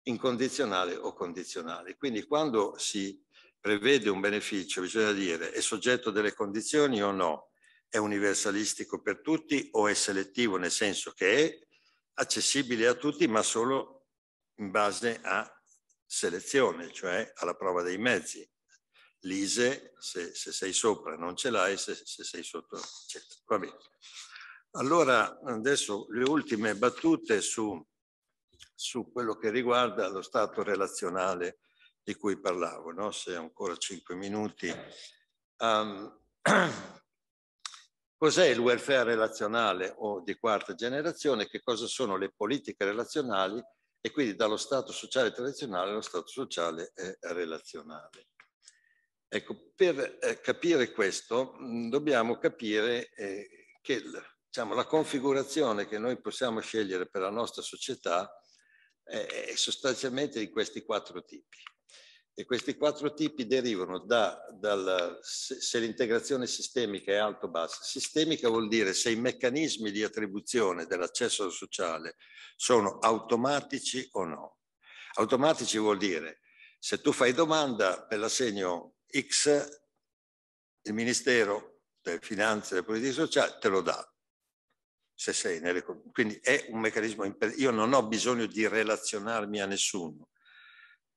incondizionale o condizionale. Quindi quando si prevede un beneficio bisogna dire è soggetto delle condizioni o no, è universalistico per tutti o è selettivo nel senso che è accessibile a tutti ma solo in base a selezione, cioè alla prova dei mezzi. L'ISE, se, se sei sopra non ce l'hai, se, se sei sotto, eccetera. Va bene. Allora, adesso le ultime battute su su quello che riguarda lo stato relazionale di cui parlavo, no? se ancora cinque minuti. Um, cos'è il welfare relazionale o di quarta generazione, che cosa sono le politiche relazionali e quindi dallo Stato sociale tradizionale allo Stato sociale relazionale. Ecco, per eh, capire questo mm, dobbiamo capire eh, che diciamo, la configurazione che noi possiamo scegliere per la nostra società è eh, eh, sostanzialmente di questi quattro tipi. E questi quattro tipi derivano da, dal, se, l'integrazione sistemica è alto-bassa. Sistemica vuol dire se i meccanismi di attribuzione dell'accesso sociale sono automatici o no. Automatici vuol dire se tu fai domanda per l'assegno X, il Ministero delle Finanze e delle Politiche Sociali te lo dà, se sei nelle... Quindi è un meccanismo... Imper... Io non ho bisogno di relazionarmi a nessuno,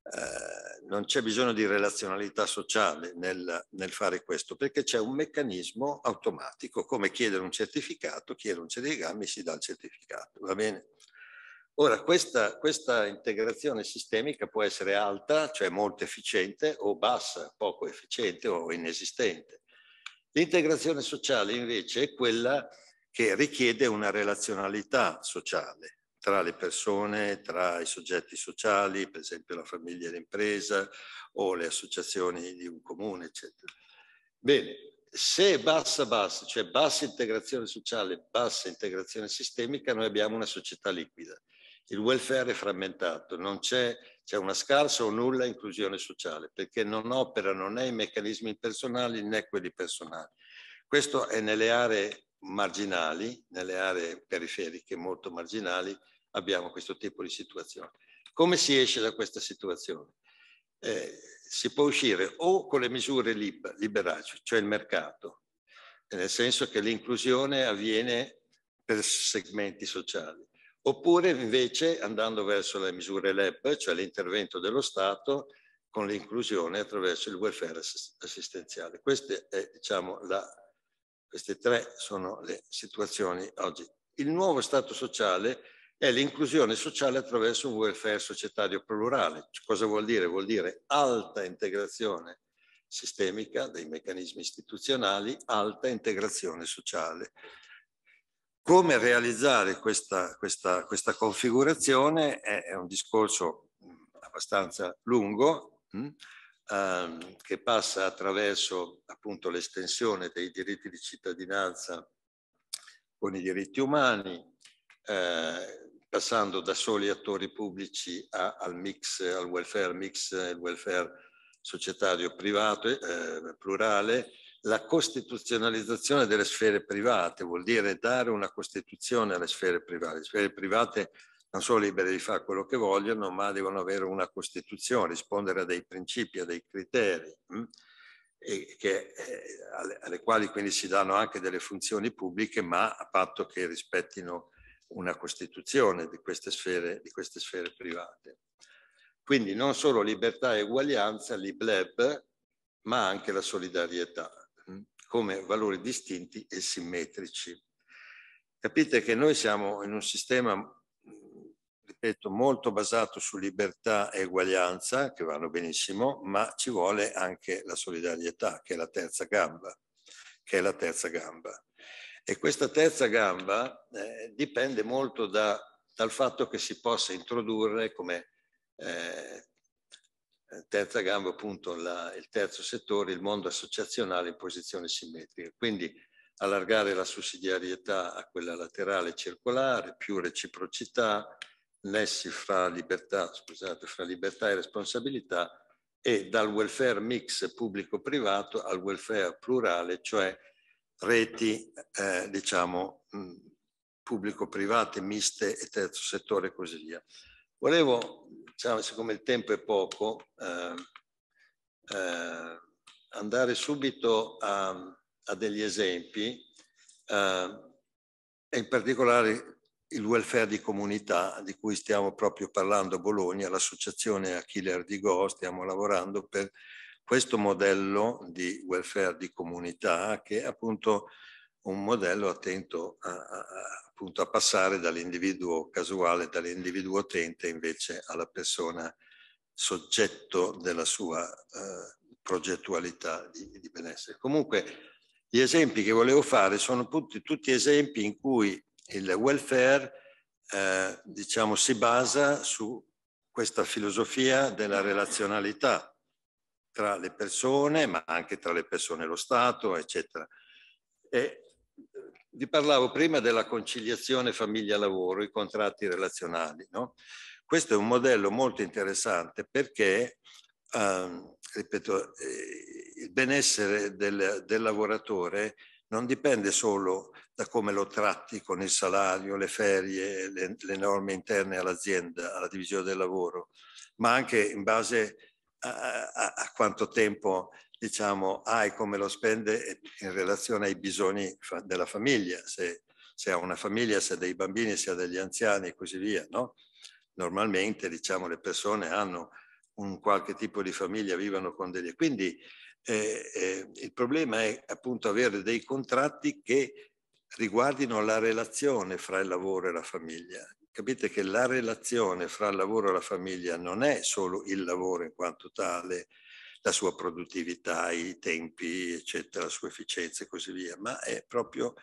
eh, non c'è bisogno di relazionalità sociale nel, nel fare questo, perché c'è un meccanismo automatico, come chiedere un certificato, chiedere un certificato, mi si dà il certificato, va bene? Ora, questa, questa, integrazione sistemica può essere alta, cioè molto efficiente, o bassa, poco efficiente o inesistente. L'integrazione sociale invece è quella che richiede una relazionalità sociale tra le persone, tra i soggetti sociali, per esempio la famiglia e l'impresa o le associazioni di un comune, eccetera. Bene, se bassa bassa, cioè bassa integrazione sociale, bassa integrazione sistemica, noi abbiamo una società liquida. Il welfare è frammentato, non c'è, c'è una scarsa o nulla inclusione sociale, perché non operano né i meccanismi personali né quelli personali. Questo è nelle aree marginali, nelle aree periferiche molto marginali, abbiamo questo tipo di situazione. Come si esce da questa situazione? Eh, si può uscire o con le misure lib- liberali, cioè il mercato, nel senso che l'inclusione avviene per segmenti sociali, oppure invece andando verso le misure LEP, cioè l'intervento dello Stato con l'inclusione attraverso il welfare assistenziale. Questa è diciamo, la queste tre sono le situazioni oggi. Il nuovo Stato sociale è l'inclusione sociale attraverso un welfare societario plurale. Cosa vuol dire? Vuol dire alta integrazione sistemica dei meccanismi istituzionali, alta integrazione sociale. Come realizzare questa, questa, questa configurazione è, è un discorso abbastanza lungo. Mh? Ehm, che passa attraverso appunto l'estensione dei diritti di cittadinanza con i diritti umani, eh, passando da soli attori pubblici a, al mix, al welfare mix, il welfare societario privato, eh, plurale, la costituzionalizzazione delle sfere private, vuol dire dare una costituzione alle sfere private. Le sfere private non sono liberi di fare quello che vogliono, ma devono avere una Costituzione, rispondere a dei principi, a dei criteri, mm, e che, eh, alle, alle, quali quindi si danno anche delle funzioni pubbliche, ma a patto che rispettino una Costituzione di queste sfere, di queste sfere private. Quindi non solo libertà e uguaglianza, l'IBLEB, ma anche la solidarietà, mm, come valori distinti e simmetrici. Capite che noi siamo in un sistema ripeto, molto basato su libertà e uguaglianza, che vanno benissimo, ma ci vuole anche la solidarietà, che è la terza gamba. Che è la terza gamba. E questa terza gamba eh, dipende molto da, dal fatto che si possa introdurre come eh, terza gamba appunto la, il terzo settore, il mondo associazionale in posizione simmetrica. Quindi allargare la sussidiarietà a quella laterale circolare, più reciprocità, nessi fra libertà, scusate, fra libertà e responsabilità e dal welfare mix pubblico-privato al welfare plurale, cioè reti eh, diciamo, mm, pubblico-private, miste e terzo settore e così via. Volevo, diciamo, siccome il tempo è poco, eh, eh, andare subito a, a degli esempi eh, e in particolare il welfare di comunità di cui stiamo proprio parlando a Bologna, l'associazione Achille Ardigò, stiamo lavorando per questo modello di welfare di comunità che è appunto un modello attento a, a, appunto a passare dall'individuo casuale, dall'individuo utente invece alla persona soggetto della sua eh, progettualità di, di benessere. Comunque gli esempi che volevo fare sono tutti, tutti esempi in cui il welfare eh, diciamo, si basa su questa filosofia della relazionalità tra le persone, ma anche tra le persone e lo Stato, eccetera. E eh, vi parlavo prima della conciliazione famiglia-lavoro, i contratti relazionali. No? Questo è un modello molto interessante perché, ehm, ripeto, eh, il benessere del, del lavoratore non dipende solo da come lo tratti con il salario, le ferie, le, le norme interne all'azienda, alla divisione del lavoro, ma anche in base a, a, a quanto tempo diciamo, ha e come lo spende eh, in relazione ai bisogni della famiglia, se, se ha una famiglia, se ha dei bambini, se ha degli anziani e così via. No? Normalmente diciamo, le persone hanno un qualche tipo di famiglia, vivono con degli... Quindi eh, eh, il problema è appunto avere dei contratti che riguardino la relazione fra il lavoro e la famiglia. Capite che la relazione fra il lavoro e la famiglia non è solo il lavoro in quanto tale, la sua produttività, i tempi, eccetera, la sua efficienza e così via, ma è proprio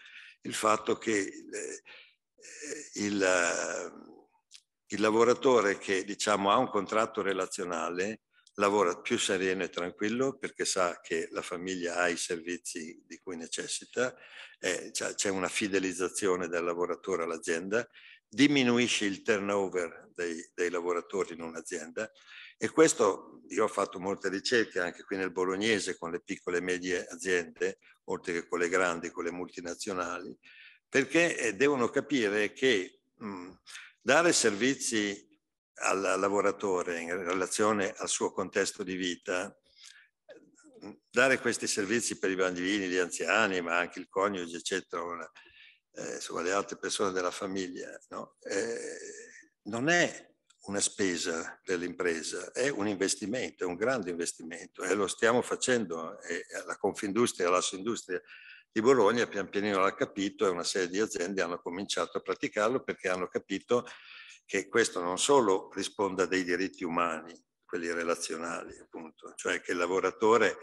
il fatto che eh, il, il, eh, il lavoratore che diciamo, ha un contratto relazionale lavora più sereno e tranquillo perché sa che la famiglia ha i servizi di cui necessita, eh, c'è una fidelizzazione del lavoratore all'azienda, diminuisce il turnover dei, dei lavoratori in un'azienda e questo io ho fatto molte ricerche anche qui nel bolognese con le piccole e medie aziende, oltre che con le grandi, con le multinazionali, perché eh, devono capire che mh, mm, dare servizi al lavoratore in relazione al suo contesto di vita, dare questi servizi per i bambini, gli anziani, ma anche il coniuge, eccetera, eh, insomma, le altre persone della famiglia, no? eh, non è una spesa dell'impresa, è un investimento, è un grande investimento e lo stiamo facendo. E la Confindustria, l'Assoindustria di Bologna pian pianino l'ha capito e una serie di aziende hanno cominciato a praticarlo perché hanno capito che questo non solo risponda a dei diritti umani, quelli relazionali appunto, cioè che il lavoratore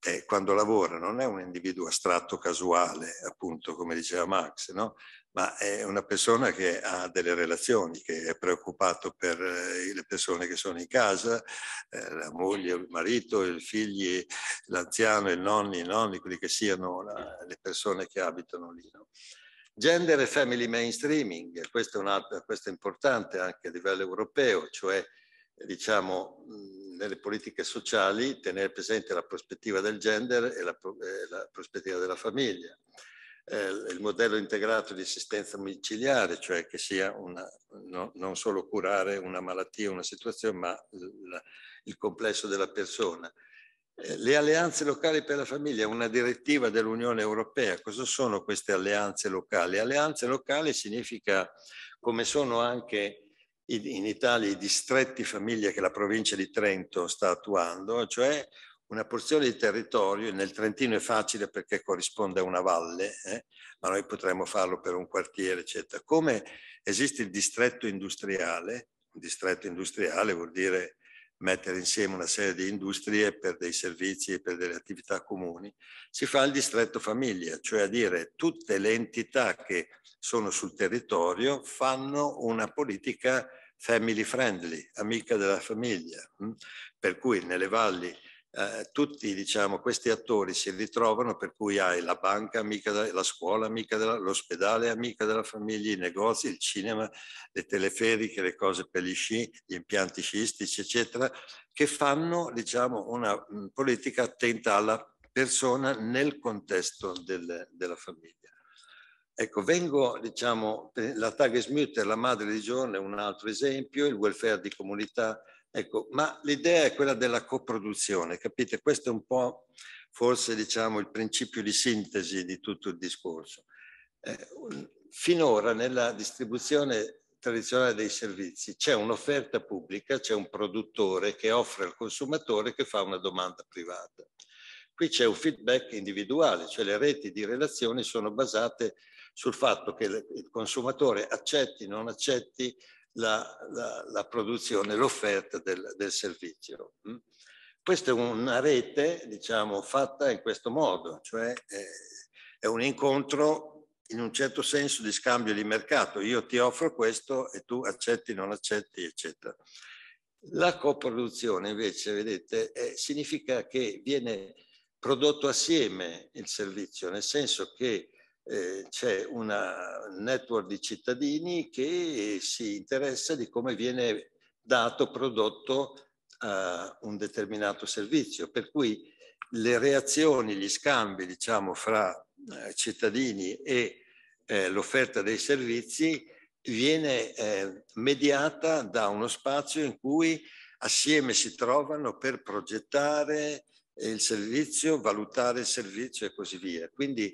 eh, quando lavora non è un individuo astratto casuale appunto come diceva Max, no? ma è una persona che ha delle relazioni, che è preoccupato per eh, le persone che sono in casa, eh, la moglie, il marito, i figli, l'anziano, i nonni, i nonni, quelli che siano la, le persone che abitano lì. No? Gender e family mainstreaming, questo è, altro, questo è importante anche a livello europeo, cioè diciamo, nelle politiche sociali tenere presente la prospettiva del gender e la, e la prospettiva della famiglia. Eh, il modello integrato di assistenza domiciliare, cioè che sia una, no, non solo curare una malattia, una situazione, ma il, il complesso della persona. Eh, le alleanze locali per la famiglia una direttiva dell'Unione Europea. Cosa sono queste alleanze locali? Alleanze locali significa, come sono anche in Italia i distretti famiglia che la provincia di Trento sta attuando, cioè una porzione di territorio, nel Trentino è facile perché corrisponde a una valle, eh? ma noi potremmo farlo per un quartiere, eccetera. Come esiste il distretto industriale, un distretto industriale vuol dire mettere insieme una serie di industrie per dei servizi e per delle attività comuni, si fa il distretto famiglia, cioè a dire tutte le entità che sono sul territorio fanno una politica family friendly, amica della famiglia, mm? per cui nelle valli eh, tutti diciamo, questi attori si ritrovano per cui hai la banca amica, della, la scuola amica, della, l'ospedale amica della famiglia, i negozi, il cinema, le teleferiche, le cose per gli sci, gli impianti sciistici, eccetera, che fanno diciamo, una mm, politica attenta alla persona nel contesto del, della famiglia. Ecco, vengo, diciamo, la Tagesmutter, la madre di giorno, è un altro esempio, il welfare di comunità, Ecco, ma l'idea è quella della coproduzione, capite? Questo è un po' forse diciamo, il principio di sintesi di tutto il discorso. Eh, finora nella distribuzione tradizionale dei servizi c'è un'offerta pubblica, c'è un produttore che offre al consumatore che fa una domanda privata. Qui c'è un feedback individuale, cioè le reti di relazioni sono basate sul fatto che il consumatore accetti, non accetti, la, la, la produzione, l'offerta del, del, servizio. Mm? Questa è una rete, diciamo, fatta in questo modo, cioè eh, è un incontro in un certo senso di scambio di mercato. Io ti offro questo e tu accetti, non accetti, eccetera. La coproduzione invece, vedete, è, eh, significa che viene prodotto assieme il servizio, nel senso che eh, c'è un network di cittadini che si interessa di come viene dato, prodotto eh, un determinato servizio. Per cui le reazioni, gli scambi diciamo, fra eh, cittadini e eh, l'offerta dei servizi viene eh, mediata da uno spazio in cui assieme si trovano per progettare il servizio, valutare il servizio e così via. Quindi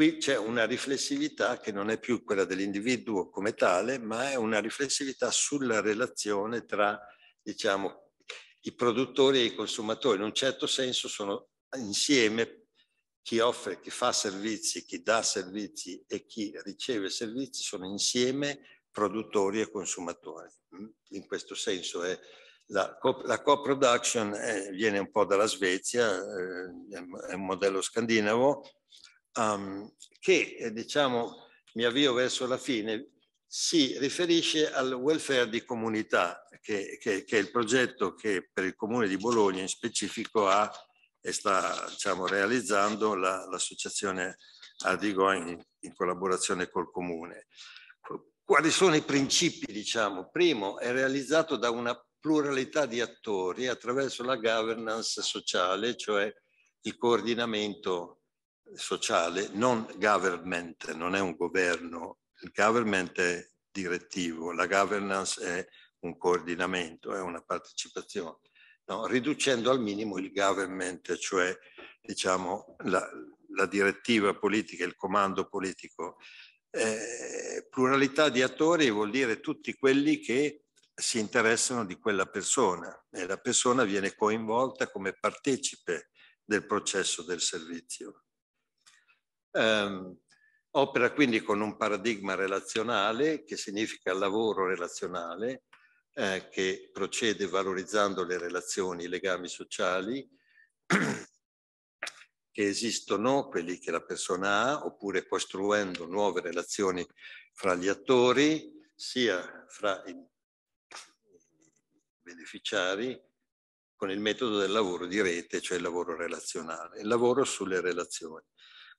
Qui c'è una riflessività che non è più quella dell'individuo come tale, ma è una riflessività sulla relazione tra, diciamo, i produttori e i consumatori. In un certo senso sono insieme chi offre, chi fa servizi, chi dà servizi e chi riceve servizi sono insieme produttori e consumatori. In questo senso è la, la co-production eh, viene un po' dalla Svezia, eh, è un modello scandinavo um, che eh, diciamo, mi avvio verso la fine, si riferisce al welfare di comunità, che, che, che, è il progetto che per il comune di Bologna in specifico ha e sta diciamo, realizzando la, l'associazione Ardigo in, in collaborazione col comune. Quali sono i principi? Diciamo? Primo, è realizzato da una pluralità di attori attraverso la governance sociale, cioè il coordinamento sociale, non government, non è un governo, il government è direttivo, la governance è un coordinamento, è una partecipazione, no? riducendo al minimo il government, cioè diciamo, la, la, direttiva politica, il comando politico. Eh, pluralità di attori vuol dire tutti quelli che si interessano di quella persona e la persona viene coinvolta come partecipe del processo del servizio. Um, opera quindi con un paradigma relazionale che significa lavoro relazionale eh, che procede valorizzando le relazioni, i legami sociali che esistono, quelli che la persona ha, oppure costruendo nuove relazioni fra gli attori, sia fra i beneficiari, con il metodo del lavoro di rete, cioè il lavoro relazionale, il lavoro sulle relazioni.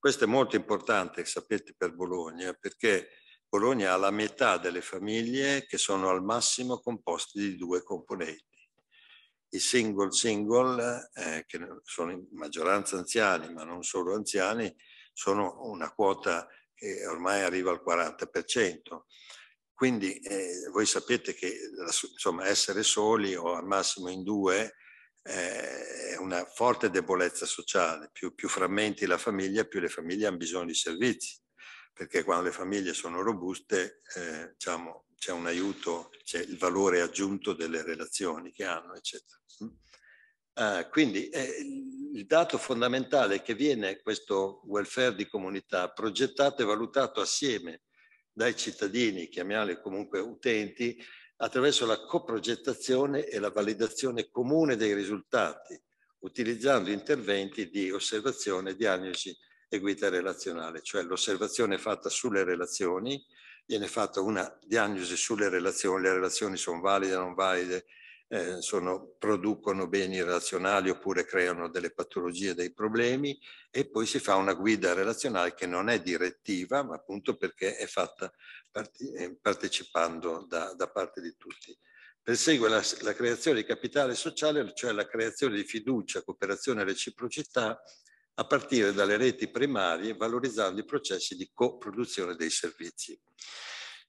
Questo è molto importante, sapete, per Bologna, perché Bologna ha la metà delle famiglie che sono al massimo composte di due componenti. I single single, eh, che sono in maggioranza anziani, ma non solo anziani, sono una quota che ormai arriva al 40%. Quindi eh, voi sapete che insomma, essere soli o al massimo in due eh, una forte debolezza sociale. Più, più, frammenti la famiglia, più le famiglie hanno bisogno di servizi, perché quando le famiglie sono robuste, eh, diciamo, c'è un aiuto, c'è il valore aggiunto delle relazioni che hanno, eccetera. Mm. Ah, quindi eh, il dato fondamentale è che viene questo welfare di comunità progettato e valutato assieme dai cittadini, chiamiamoli comunque utenti, attraverso la coprogettazione e la validazione comune dei risultati, utilizzando interventi di osservazione, diagnosi e guida relazionale, cioè l'osservazione fatta sulle relazioni, viene fatta una diagnosi sulle relazioni, le relazioni sono valide, o non valide, eh, sono, producono beni relazionali oppure creano delle patologie, dei problemi e poi si fa una guida relazionale che non è direttiva, ma appunto perché è fatta parte, eh, partecipando da, da, parte di tutti. Persegue la, la, creazione di capitale sociale, cioè la creazione di fiducia, cooperazione e reciprocità a partire dalle reti primarie, valorizzando i processi di coproduzione dei servizi.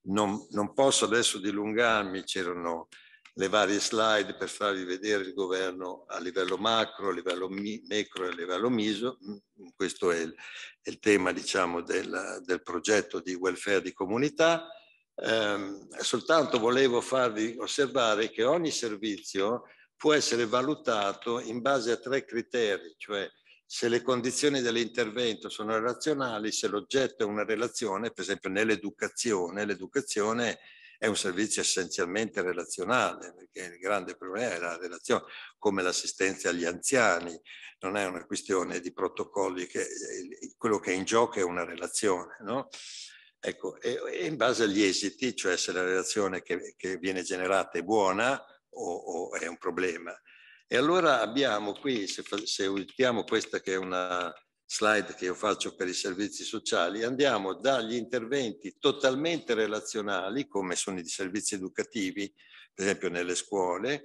Non, non posso adesso dilungarmi, c'erano le varie slide per farvi vedere il governo a livello macro, a livello micro e a livello miso. Mm, questo è il, il tema diciamo, del, del, progetto di welfare di comunità. Eh, soltanto volevo farvi osservare che ogni servizio può essere valutato in base a tre criteri, cioè se le condizioni dell'intervento sono relazionali, se l'oggetto è una relazione, per esempio nell'educazione, l'educazione è un servizio essenzialmente relazionale, perché il grande problema è la relazione, come l'assistenza agli anziani, non è una questione di protocolli, che, eh, quello che è in gioco è una relazione, no? Ecco, e, e, in base agli esiti, cioè se la relazione che, che viene generata è buona o, o, è un problema. E allora abbiamo qui, se, se utilizziamo questa che è una slide che io faccio per i servizi sociali, andiamo dagli interventi totalmente relazionali, come sono i servizi educativi, per esempio nelle scuole,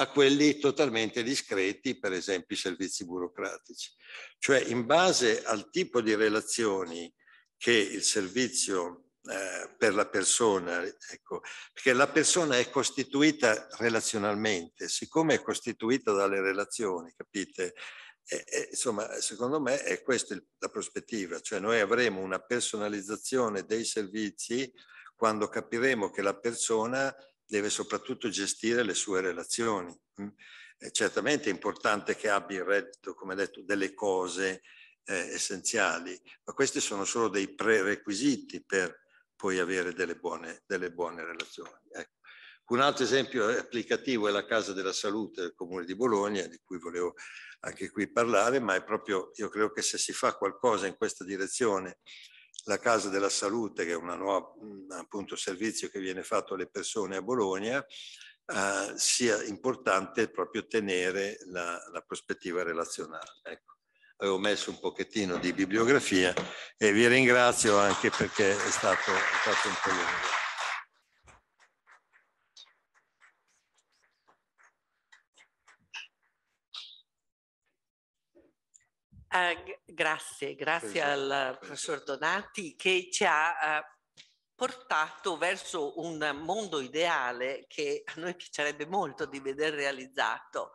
a quelli totalmente discreti, per esempio i servizi burocratici. Cioè in base al tipo di relazioni che il servizio eh, per la persona, ecco, perché la persona è costituita relazionalmente, siccome è costituita dalle relazioni, capite? E, e, insomma, secondo me è questa la prospettiva, cioè noi avremo una personalizzazione dei servizi quando capiremo che la persona deve soprattutto gestire le sue relazioni. Mm? E certamente è importante che abbia il reddito, come detto, delle cose eh, essenziali, ma questi sono solo dei prerequisiti per poi avere delle buone, delle buone relazioni. Ecco. Un altro esempio applicativo è la Casa della Salute del Comune di Bologna, di cui volevo anche qui parlare, ma è proprio, io credo che se si fa qualcosa in questa direzione, la Casa della Salute, che è un nuovo mm, appunto, servizio che viene fatto alle persone a Bologna, eh, sia importante proprio tenere la, la prospettiva relazionale. Ecco avevo messo un pochettino di bibliografia e vi ringrazio anche perché è stato, è stato un po' lungo. grazie, grazie esatto. al professor Donati che ci ha uh, portato verso un mondo ideale che a noi piacerebbe molto di vedere realizzato.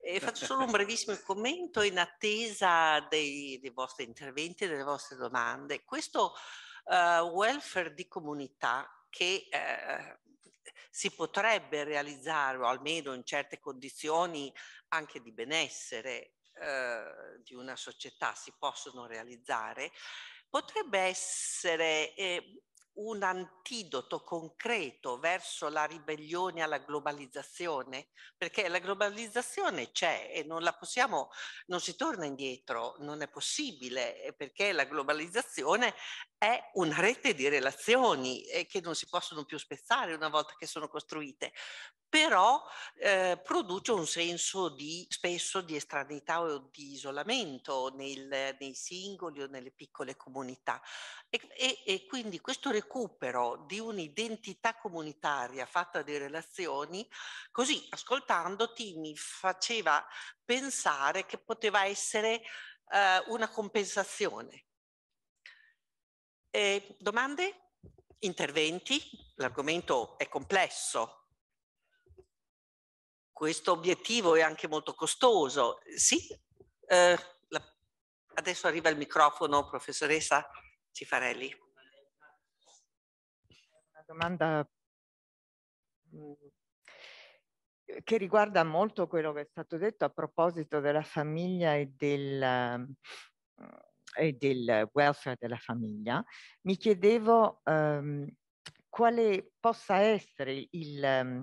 E faccio solo un brevissimo commento in attesa dei, dei vostri interventi e delle vostre domande. Questo uh, welfare di comunità che eh, si potrebbe realizzare, o almeno in certe condizioni anche di benessere, eh, di una società si possono realizzare, potrebbe essere eh, un antidoto concreto verso la ribellione alla globalizzazione, perché la globalizzazione c'è e non la possiamo, non si torna indietro, non è possibile, eh, perché la globalizzazione è una rete di relazioni eh, che non si possono più spezzare una volta che sono costruite però eh, produce un senso di, spesso di estranità o di isolamento nel, nei singoli o nelle piccole comunità. E, e, e quindi questo recupero di un'identità comunitaria fatta di relazioni, così ascoltandoti mi faceva pensare che poteva essere eh, una compensazione. E ehm, domande? Interventi? L'argomento è complesso, questo obiettivo è anche molto costoso. Sì, eh, la, adesso arriva il microfono, professoressa Cifarelli. Una domanda mm, che riguarda molto quello che è stato detto a proposito della famiglia e del, mm, e del welfare della famiglia. Mi chiedevo um, quale possa essere il, mm,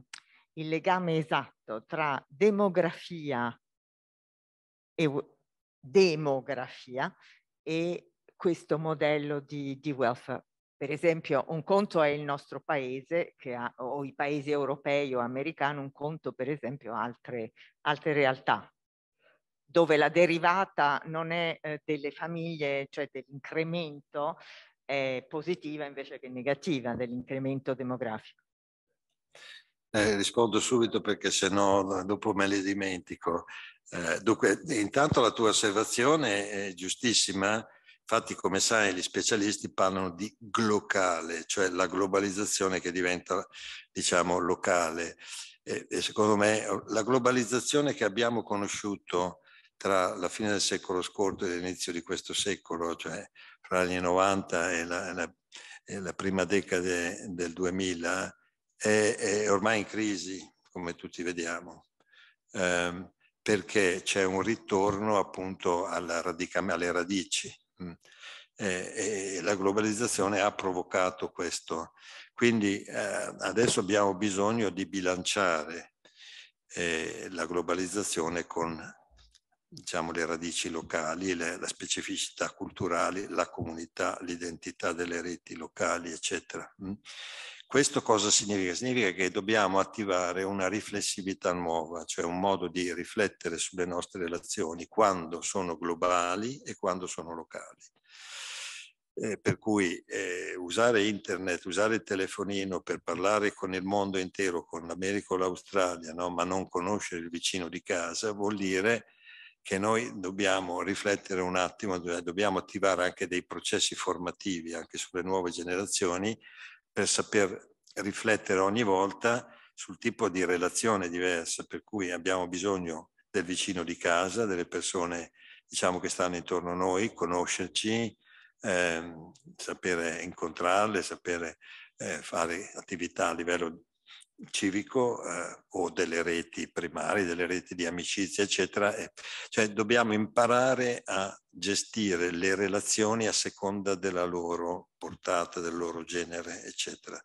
il legame esatto tra demografia e demografia e questo modello di, di welfare. Per esempio, un conto è il nostro paese ha, o i paesi europei o americani, un conto per esempio altre, altre realtà dove la derivata non è eh, delle famiglie, cioè dell'incremento, è positiva invece che negativa dell'incremento demografico. Eh, rispondo subito perché se no eh, dopo me le dimentico. Eh, dunque, intanto la tua osservazione è giustissima. Infatti, come sai, gli specialisti parlano di glocale, cioè la globalizzazione che diventa, diciamo, locale. E, e secondo me la globalizzazione che abbiamo conosciuto tra la fine del secolo scorso e l'inizio di questo secolo, cioè fra gli anni 90 e la, la, e la prima decade del 2000, è, è ormai in crisi, come tutti vediamo, ehm, perché c'è un ritorno appunto alle radici. Mh. Mm, e, la globalizzazione ha provocato questo. Quindi eh, adesso abbiamo bisogno di bilanciare eh, la globalizzazione con diciamo, le radici locali, le, la specificità culturale, la comunità, l'identità delle reti locali, eccetera. Mm. Questo cosa significa? Significa che dobbiamo attivare una riflessività nuova, cioè un modo di riflettere sulle nostre relazioni quando sono globali e quando sono locali. Eh, per cui eh, usare internet, usare il telefonino per parlare con il mondo intero, con l'America o l'Australia, no? ma non conoscere il vicino di casa, vuol dire che noi dobbiamo riflettere un attimo, cioè dobbiamo attivare anche dei processi formativi anche sulle nuove generazioni per saper riflettere ogni volta sul tipo di relazione diversa, per cui abbiamo bisogno del vicino di casa, delle persone diciamo, che stanno intorno a noi, conoscerci, ehm, sapere incontrarle, sapere eh, fare attività a livello civico eh, o delle reti primarie, delle reti di amicizia, eccetera. Cioè dobbiamo imparare a gestire le relazioni a seconda della loro portata, del loro genere, eccetera.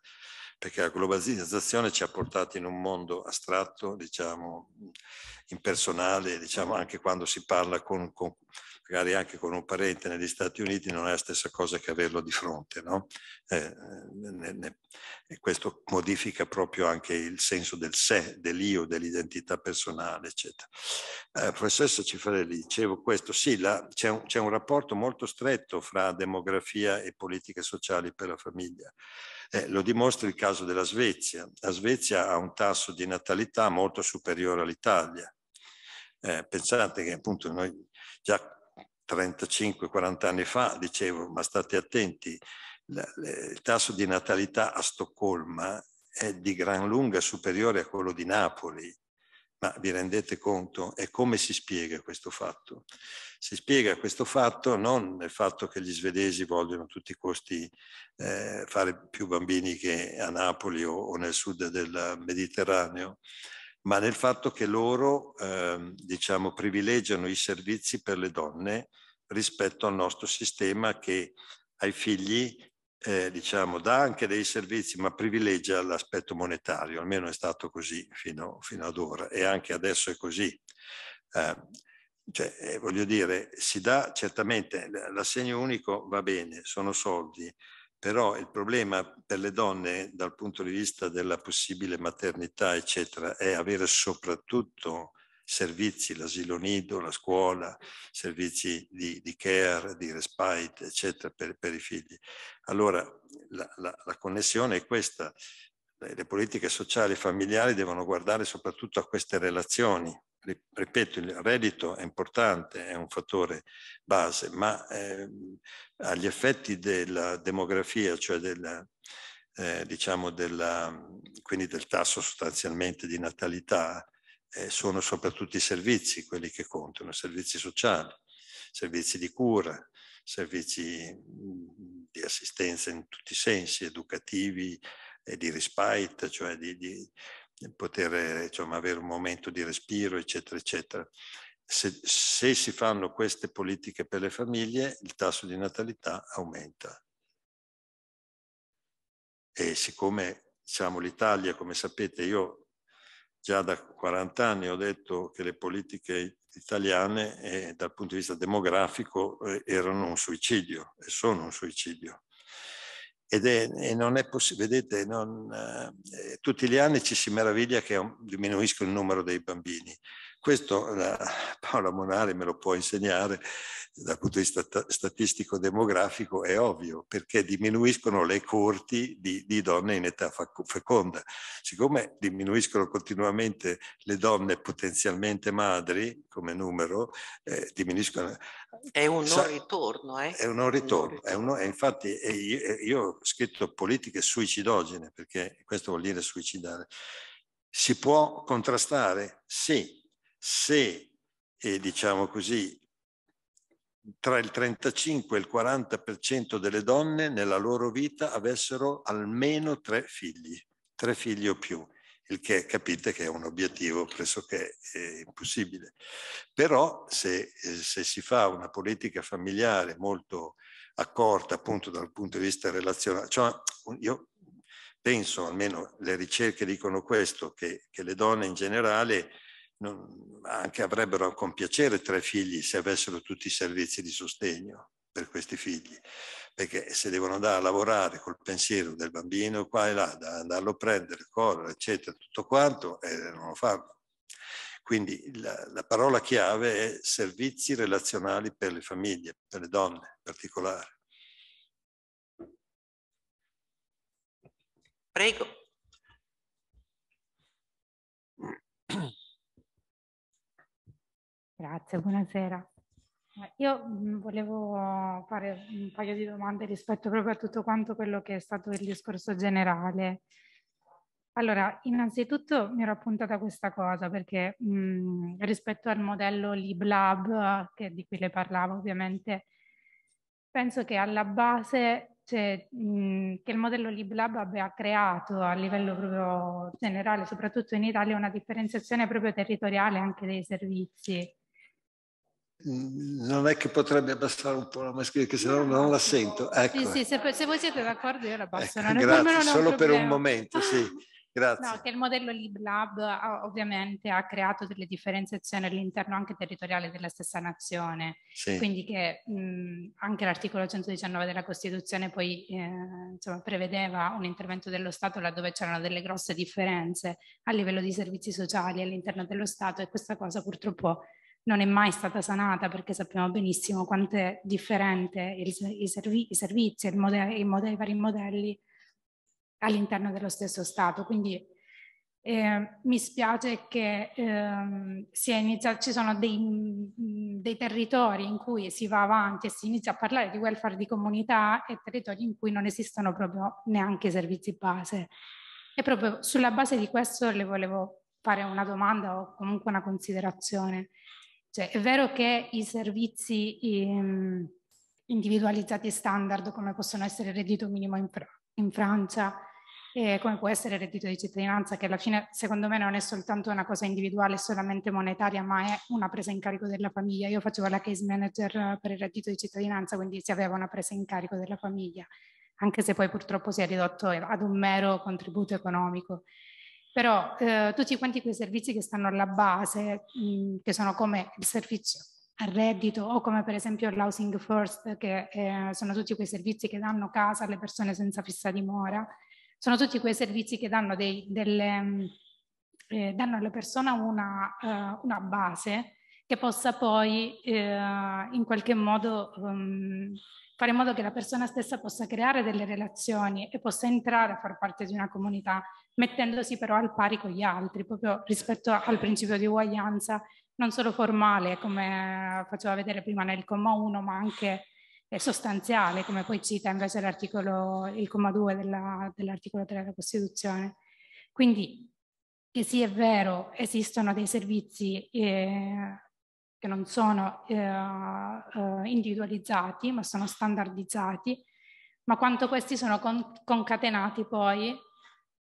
Perché la globalizzazione ci ha portato in un mondo astratto, diciamo, impersonale, diciamo, anche quando si parla con, con magari anche con un parente negli Stati Uniti non è la stessa cosa che averlo di fronte, no? eh, ne, ne, e questo modifica proprio anche il senso del sé, dell'io, dell'identità personale, eccetera. Eh, professoressa Cifarelli, dicevo questo, sì, la, c'è un, un rapporto molto stretto fra demografia e politiche sociali per la famiglia. Eh, lo dimostra il caso della Svezia. La Svezia ha un tasso di natalità molto superiore all'Italia. Eh, pensate che appunto noi già 35-40 anni fa, dicevo, ma state attenti, il tasso di natalità a Stoccolma è di gran lunga superiore a quello di Napoli. Ma vi rendete conto? E come si spiega questo fatto? Si spiega questo fatto non nel fatto che gli svedesi vogliono a tutti i costi eh, fare più bambini che a Napoli o, o, nel sud del Mediterraneo, ma nel fatto che loro eh, diciamo, privilegiano i servizi per le donne rispetto al nostro sistema che ai figli eh, diciamo, dà anche dei servizi ma privilegia l'aspetto monetario, almeno è stato così fino, fino ad ora e anche adesso è così. Eh, cioè, eh, voglio dire, si dà certamente l'assegno unico va bene, sono soldi, però il problema per le donne dal punto di vista della possibile maternità, eccetera, è avere soprattutto servizi, l'asilo nido, la scuola, servizi di, di care, di respite, eccetera, per, per i figli. Allora la, la, la connessione è questa. Le, politiche sociali e familiari devono guardare soprattutto a queste relazioni, ripeto, il reddito è importante, è un fattore base, ma eh, agli effetti della demografia, cioè della, eh, diciamo della, quindi del tasso sostanzialmente di natalità, eh, sono soprattutto i servizi quelli che contano, servizi sociali, servizi di cura, servizi mm, di assistenza in tutti i sensi, educativi e di respite, cioè di, di poter insomma, avere un momento di respiro, eccetera, eccetera. Se, se si fanno queste politiche per le famiglie, il tasso di natalità aumenta. E siccome diciamo, l'Italia, come sapete, io già da 40 anni ho detto che le politiche italiane eh, dal punto di vista demografico eh, erano un suicidio e sono un suicidio. Ed è, e non è possibile, vedete, non, eh, tutti gli anni ci si meraviglia che diminuisca il numero dei bambini. Questo la, Paola Monari me lo può insegnare, dal punto di vista statistico demografico è ovvio, perché diminuiscono le corti di, di donne in età feconda. Siccome diminuiscono continuamente le donne potenzialmente madri come numero, eh, diminuiscono... È un non ritorno, eh? È un non ritorno. È un non, è infatti è, io, io ho scritto politiche suicidogene, perché questo vuol dire suicidare. Si può contrastare? Sì, se, e diciamo così, tra il 35 e il 40% delle donne nella loro vita avessero almeno tre figli, tre figli o più, il che capite che è un obiettivo pressoché eh, impossibile. Però se, eh, se si fa una politica familiare molto accorta appunto dal punto di vista relazionale, cioè io penso, almeno le ricerche dicono questo, che, che le donne in generale non, anche avrebbero con piacere tre figli se avessero tutti i servizi di sostegno per questi figli, perché se devono andare a lavorare col pensiero del bambino qua e là, da andarlo a prendere, correre, eccetera, tutto quanto, e eh, non lo fanno. Quindi la, la, parola chiave è servizi relazionali per le famiglie, per le donne in particolare. Prego. Grazie, buonasera. Io mm, volevo fare un paio di domande rispetto proprio a tutto quanto quello che è stato il discorso generale. Allora, innanzitutto mi ero appuntata a questa cosa perché mh, mm, rispetto al modello LibLab che, di cui le parlavo ovviamente, penso che alla base cioè, mh, mm, che il modello LibLab abbia creato a livello proprio generale, soprattutto in Italia, una differenziazione proprio territoriale anche dei servizi non è che potrebbe abbassare un po' la mascherina, che se no non la sento. Ecco. Sì, sì, se, se, voi siete d'accordo io la passo. Ecco, grazie, solo per un momento, sì. Grazie. No, che il modello LibLab ovviamente ha creato delle differenziazioni all'interno anche territoriale della stessa nazione, sì. quindi che mh, anche l'articolo 119 della Costituzione poi eh, insomma, prevedeva un intervento dello Stato laddove c'erano delle grosse differenze a livello di servizi sociali all'interno dello Stato e questa cosa purtroppo non è mai stata sanata perché sappiamo benissimo quanto è differente il, i, servi, i, servizi e i modelli, vari modelli all'interno dello stesso Stato. Quindi eh, mi spiace che ehm, iniziato, ci sono dei, dei, territori in cui si va avanti e si inizia a parlare di welfare di comunità e territori in cui non esistono proprio neanche i servizi base. E proprio sulla base di questo le volevo fare una domanda o comunque una considerazione. Cioè, è vero che i servizi ehm, individualizzati standard, come possono essere il reddito minimo in, fr in Francia, eh, come può essere il reddito di cittadinanza, che alla fine secondo me non è soltanto una cosa individuale, solamente monetaria, ma è una presa in carico della famiglia. Io facevo la case manager eh, per il reddito di cittadinanza, quindi si aveva una presa in carico della famiglia, anche se poi purtroppo si è ridotto ad un mero contributo economico. Però eh, tutti quanti quei servizi che stanno alla base, mh, mm, che sono come il servizio al reddito o come per esempio l'housing first, che eh, sono tutti quei servizi che danno casa alle persone senza fissa dimora, sono tutti quei servizi che danno, dei, delle, mm, eh, danno alla persona una, uh, una, base che possa poi uh, in qualche modo um, fare in modo che la persona stessa possa creare delle relazioni e possa entrare a far parte di una comunità, mettendosi però al pari con gli altri, proprio rispetto al principio di uguaglianza, non solo formale, come faceva vedere prima nel comma 1, ma anche eh, sostanziale, come poi cita invece l'articolo, il comma 2 della, dell'articolo 3 della Costituzione. Quindi che sì è vero, esistono dei servizi eh, che non sono eh, eh, individualizzati ma sono standardizzati, ma quanto questi sono con, concatenati poi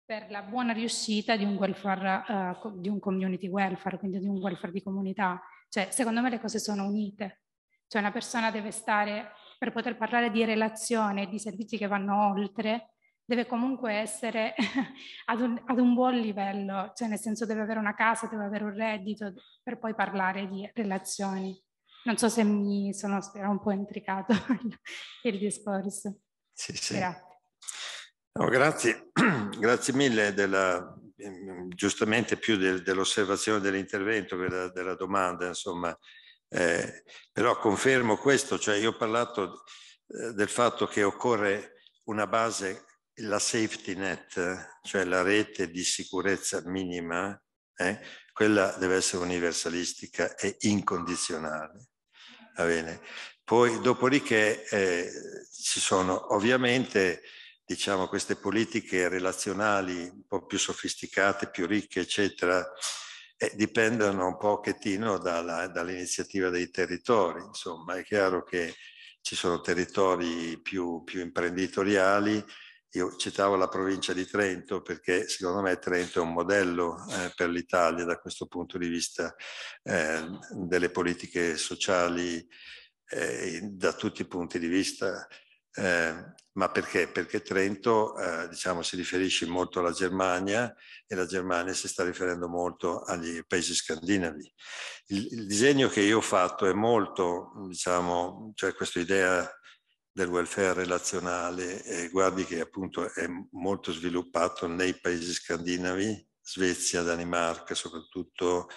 per la buona riuscita di un welfare, eh, di un community welfare, quindi di un welfare di comunità. Cioè, secondo me le cose sono unite. Cioè, una persona deve stare, per poter parlare di relazione, di servizi che vanno oltre, deve comunque essere ad, un, ad un buon livello, cioè nel senso deve avere una casa, deve avere un reddito per poi parlare di relazioni. Non so se mi sono spero, un po' intricato il, il discorso. Sì, sì. Grazie. No, grazie. grazie mille della, giustamente più del, dell'osservazione dell'intervento che della, della domanda, insomma. Eh, però confermo questo, cioè io ho parlato eh, del fatto che occorre una base la safety net, cioè la rete di sicurezza minima, eh, quella deve essere universalistica e incondizionale. Va bene? Poi, dopodiché, eh, ci sono ovviamente diciamo, queste politiche relazionali un po' più sofisticate, più ricche, eccetera, eh, dipendono un pochettino dall'iniziativa dei territori. Insomma, è chiaro che ci sono territori più, più imprenditoriali, io citavo la provincia di Trento perché secondo me Trento è un modello eh, per l'Italia da questo punto di vista eh, delle politiche sociali eh, da tutti i punti di vista. Eh, ma perché? Perché Trento eh, diciamo, si riferisce molto alla Germania e la Germania si sta riferendo molto agli paesi scandinavi. Il, il disegno che io ho fatto è molto, diciamo, cioè questa idea del welfare relazionale, eh, guardi che appunto è molto sviluppato nei paesi scandinavi, Svezia, Danimarca soprattutto,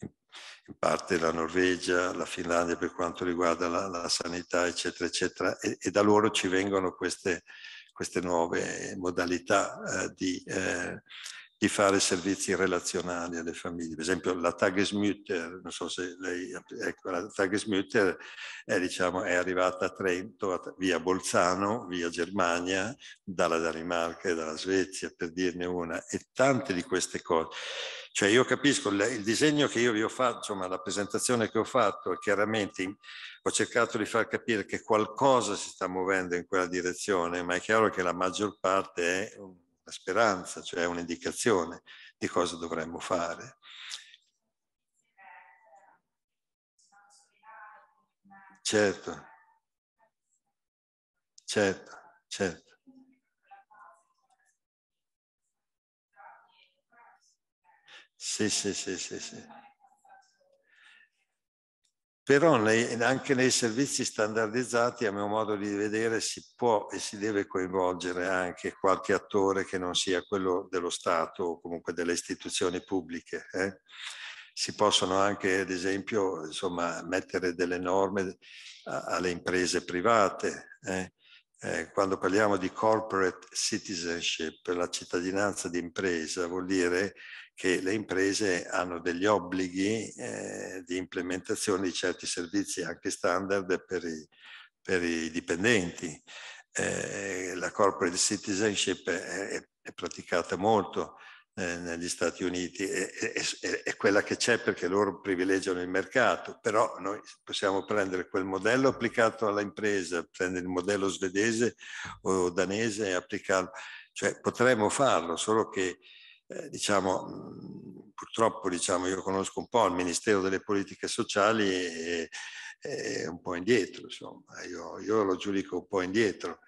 in parte la Norvegia, la Finlandia per quanto riguarda la, la sanità, eccetera, eccetera, e, e, da loro ci vengono queste, queste nuove modalità eh, di... Eh, di fare servizi relazionali alle famiglie. Per esempio la Tagesmutter, non so se lei, ecco, la Tagesmutter è, diciamo, è arrivata a Trento, via Bolzano, via Germania, dalla Danimarca e dalla Svezia, per dirne una, e tante di queste cose. Cioè io capisco, il disegno che io vi ho fatto, insomma la presentazione che ho fatto, chiaramente ho cercato di far capire che qualcosa si sta muovendo in quella direzione, ma è chiaro che la maggior parte è una speranza, cioè un'indicazione di cosa dovremmo fare. Certo, certo, certo. Sì, sì, sì, sì, sì però nei, anche nei servizi standardizzati, a mio modo di vedere, si può e si deve coinvolgere anche qualche attore che non sia quello dello Stato o comunque delle istituzioni pubbliche. Eh? Si possono anche, ad esempio, insomma, mettere delle norme a, alle imprese private. Eh? eh quando parliamo di corporate citizenship, la cittadinanza di impresa, vuol dire che le imprese hanno degli obblighi eh, di implementazione di certi servizi anche standard per i, per i dipendenti. Eh, la corporate citizenship è, è praticata molto eh, negli Stati Uniti, è, è, è quella che c'è perché loro privilegiano il mercato, però noi possiamo prendere quel modello applicato alla impresa, prendere il modello svedese o danese e applicarlo, cioè potremmo farlo, solo che eh, diciamo, mhmm, purtroppo diciamo, io conosco un po' il Ministero delle Politiche Sociali e, e un po' indietro, insomma, io, io, lo giudico un po' indietro.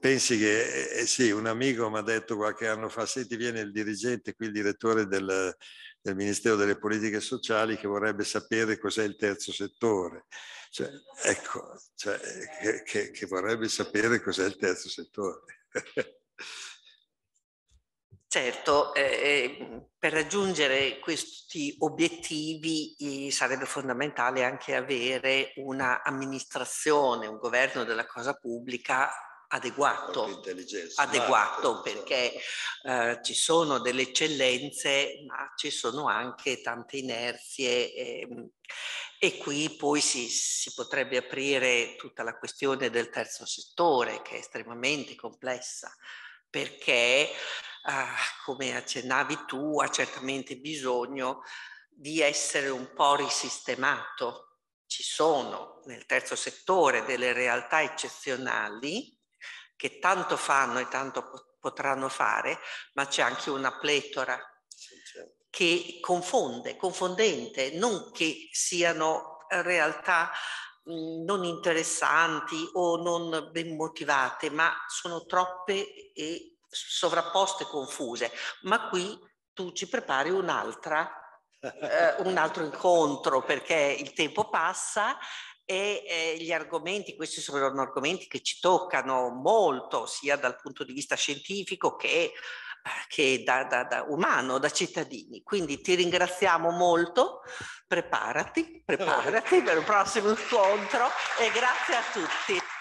Pensi che, eh, sì, un amico mi ha detto qualche anno fa, se ti viene il dirigente, qui il direttore del, del Ministero delle Politiche Sociali che vorrebbe sapere cos'è il terzo settore. Cioè, ecco, cioè, che, che, che vorrebbe sapere cos'è il terzo settore. Certo, eh, eh, per raggiungere questi obiettivi eh, sarebbe fondamentale anche avere un'amministrazione, un governo della cosa pubblica adeguato, adeguato certo, certo. perché eh, ci sono delle eccellenze ma ci sono anche tante inerzie ehm, e qui poi si, si, potrebbe aprire tutta la questione del terzo settore che è estremamente complessa perché uh, come accennavi tu, ha certamente bisogno di essere un po' risistemato. Ci sono nel terzo settore delle realtà eccezionali che tanto fanno e tanto potranno fare, ma c'è anche una pletora certo. che confonde, confondente, non che siano realtà non interessanti o non ben motivate, ma sono troppe e sovrapposte, confuse, ma qui tu ci prepari un'altra eh, un altro incontro perché il tempo passa e eh, gli argomenti, questi sono argomenti che ci toccano molto sia dal punto di vista scientifico che, che da, da, da, umano, da cittadini. Quindi ti ringraziamo molto, preparati, preparati per il prossimo incontro e grazie a tutti.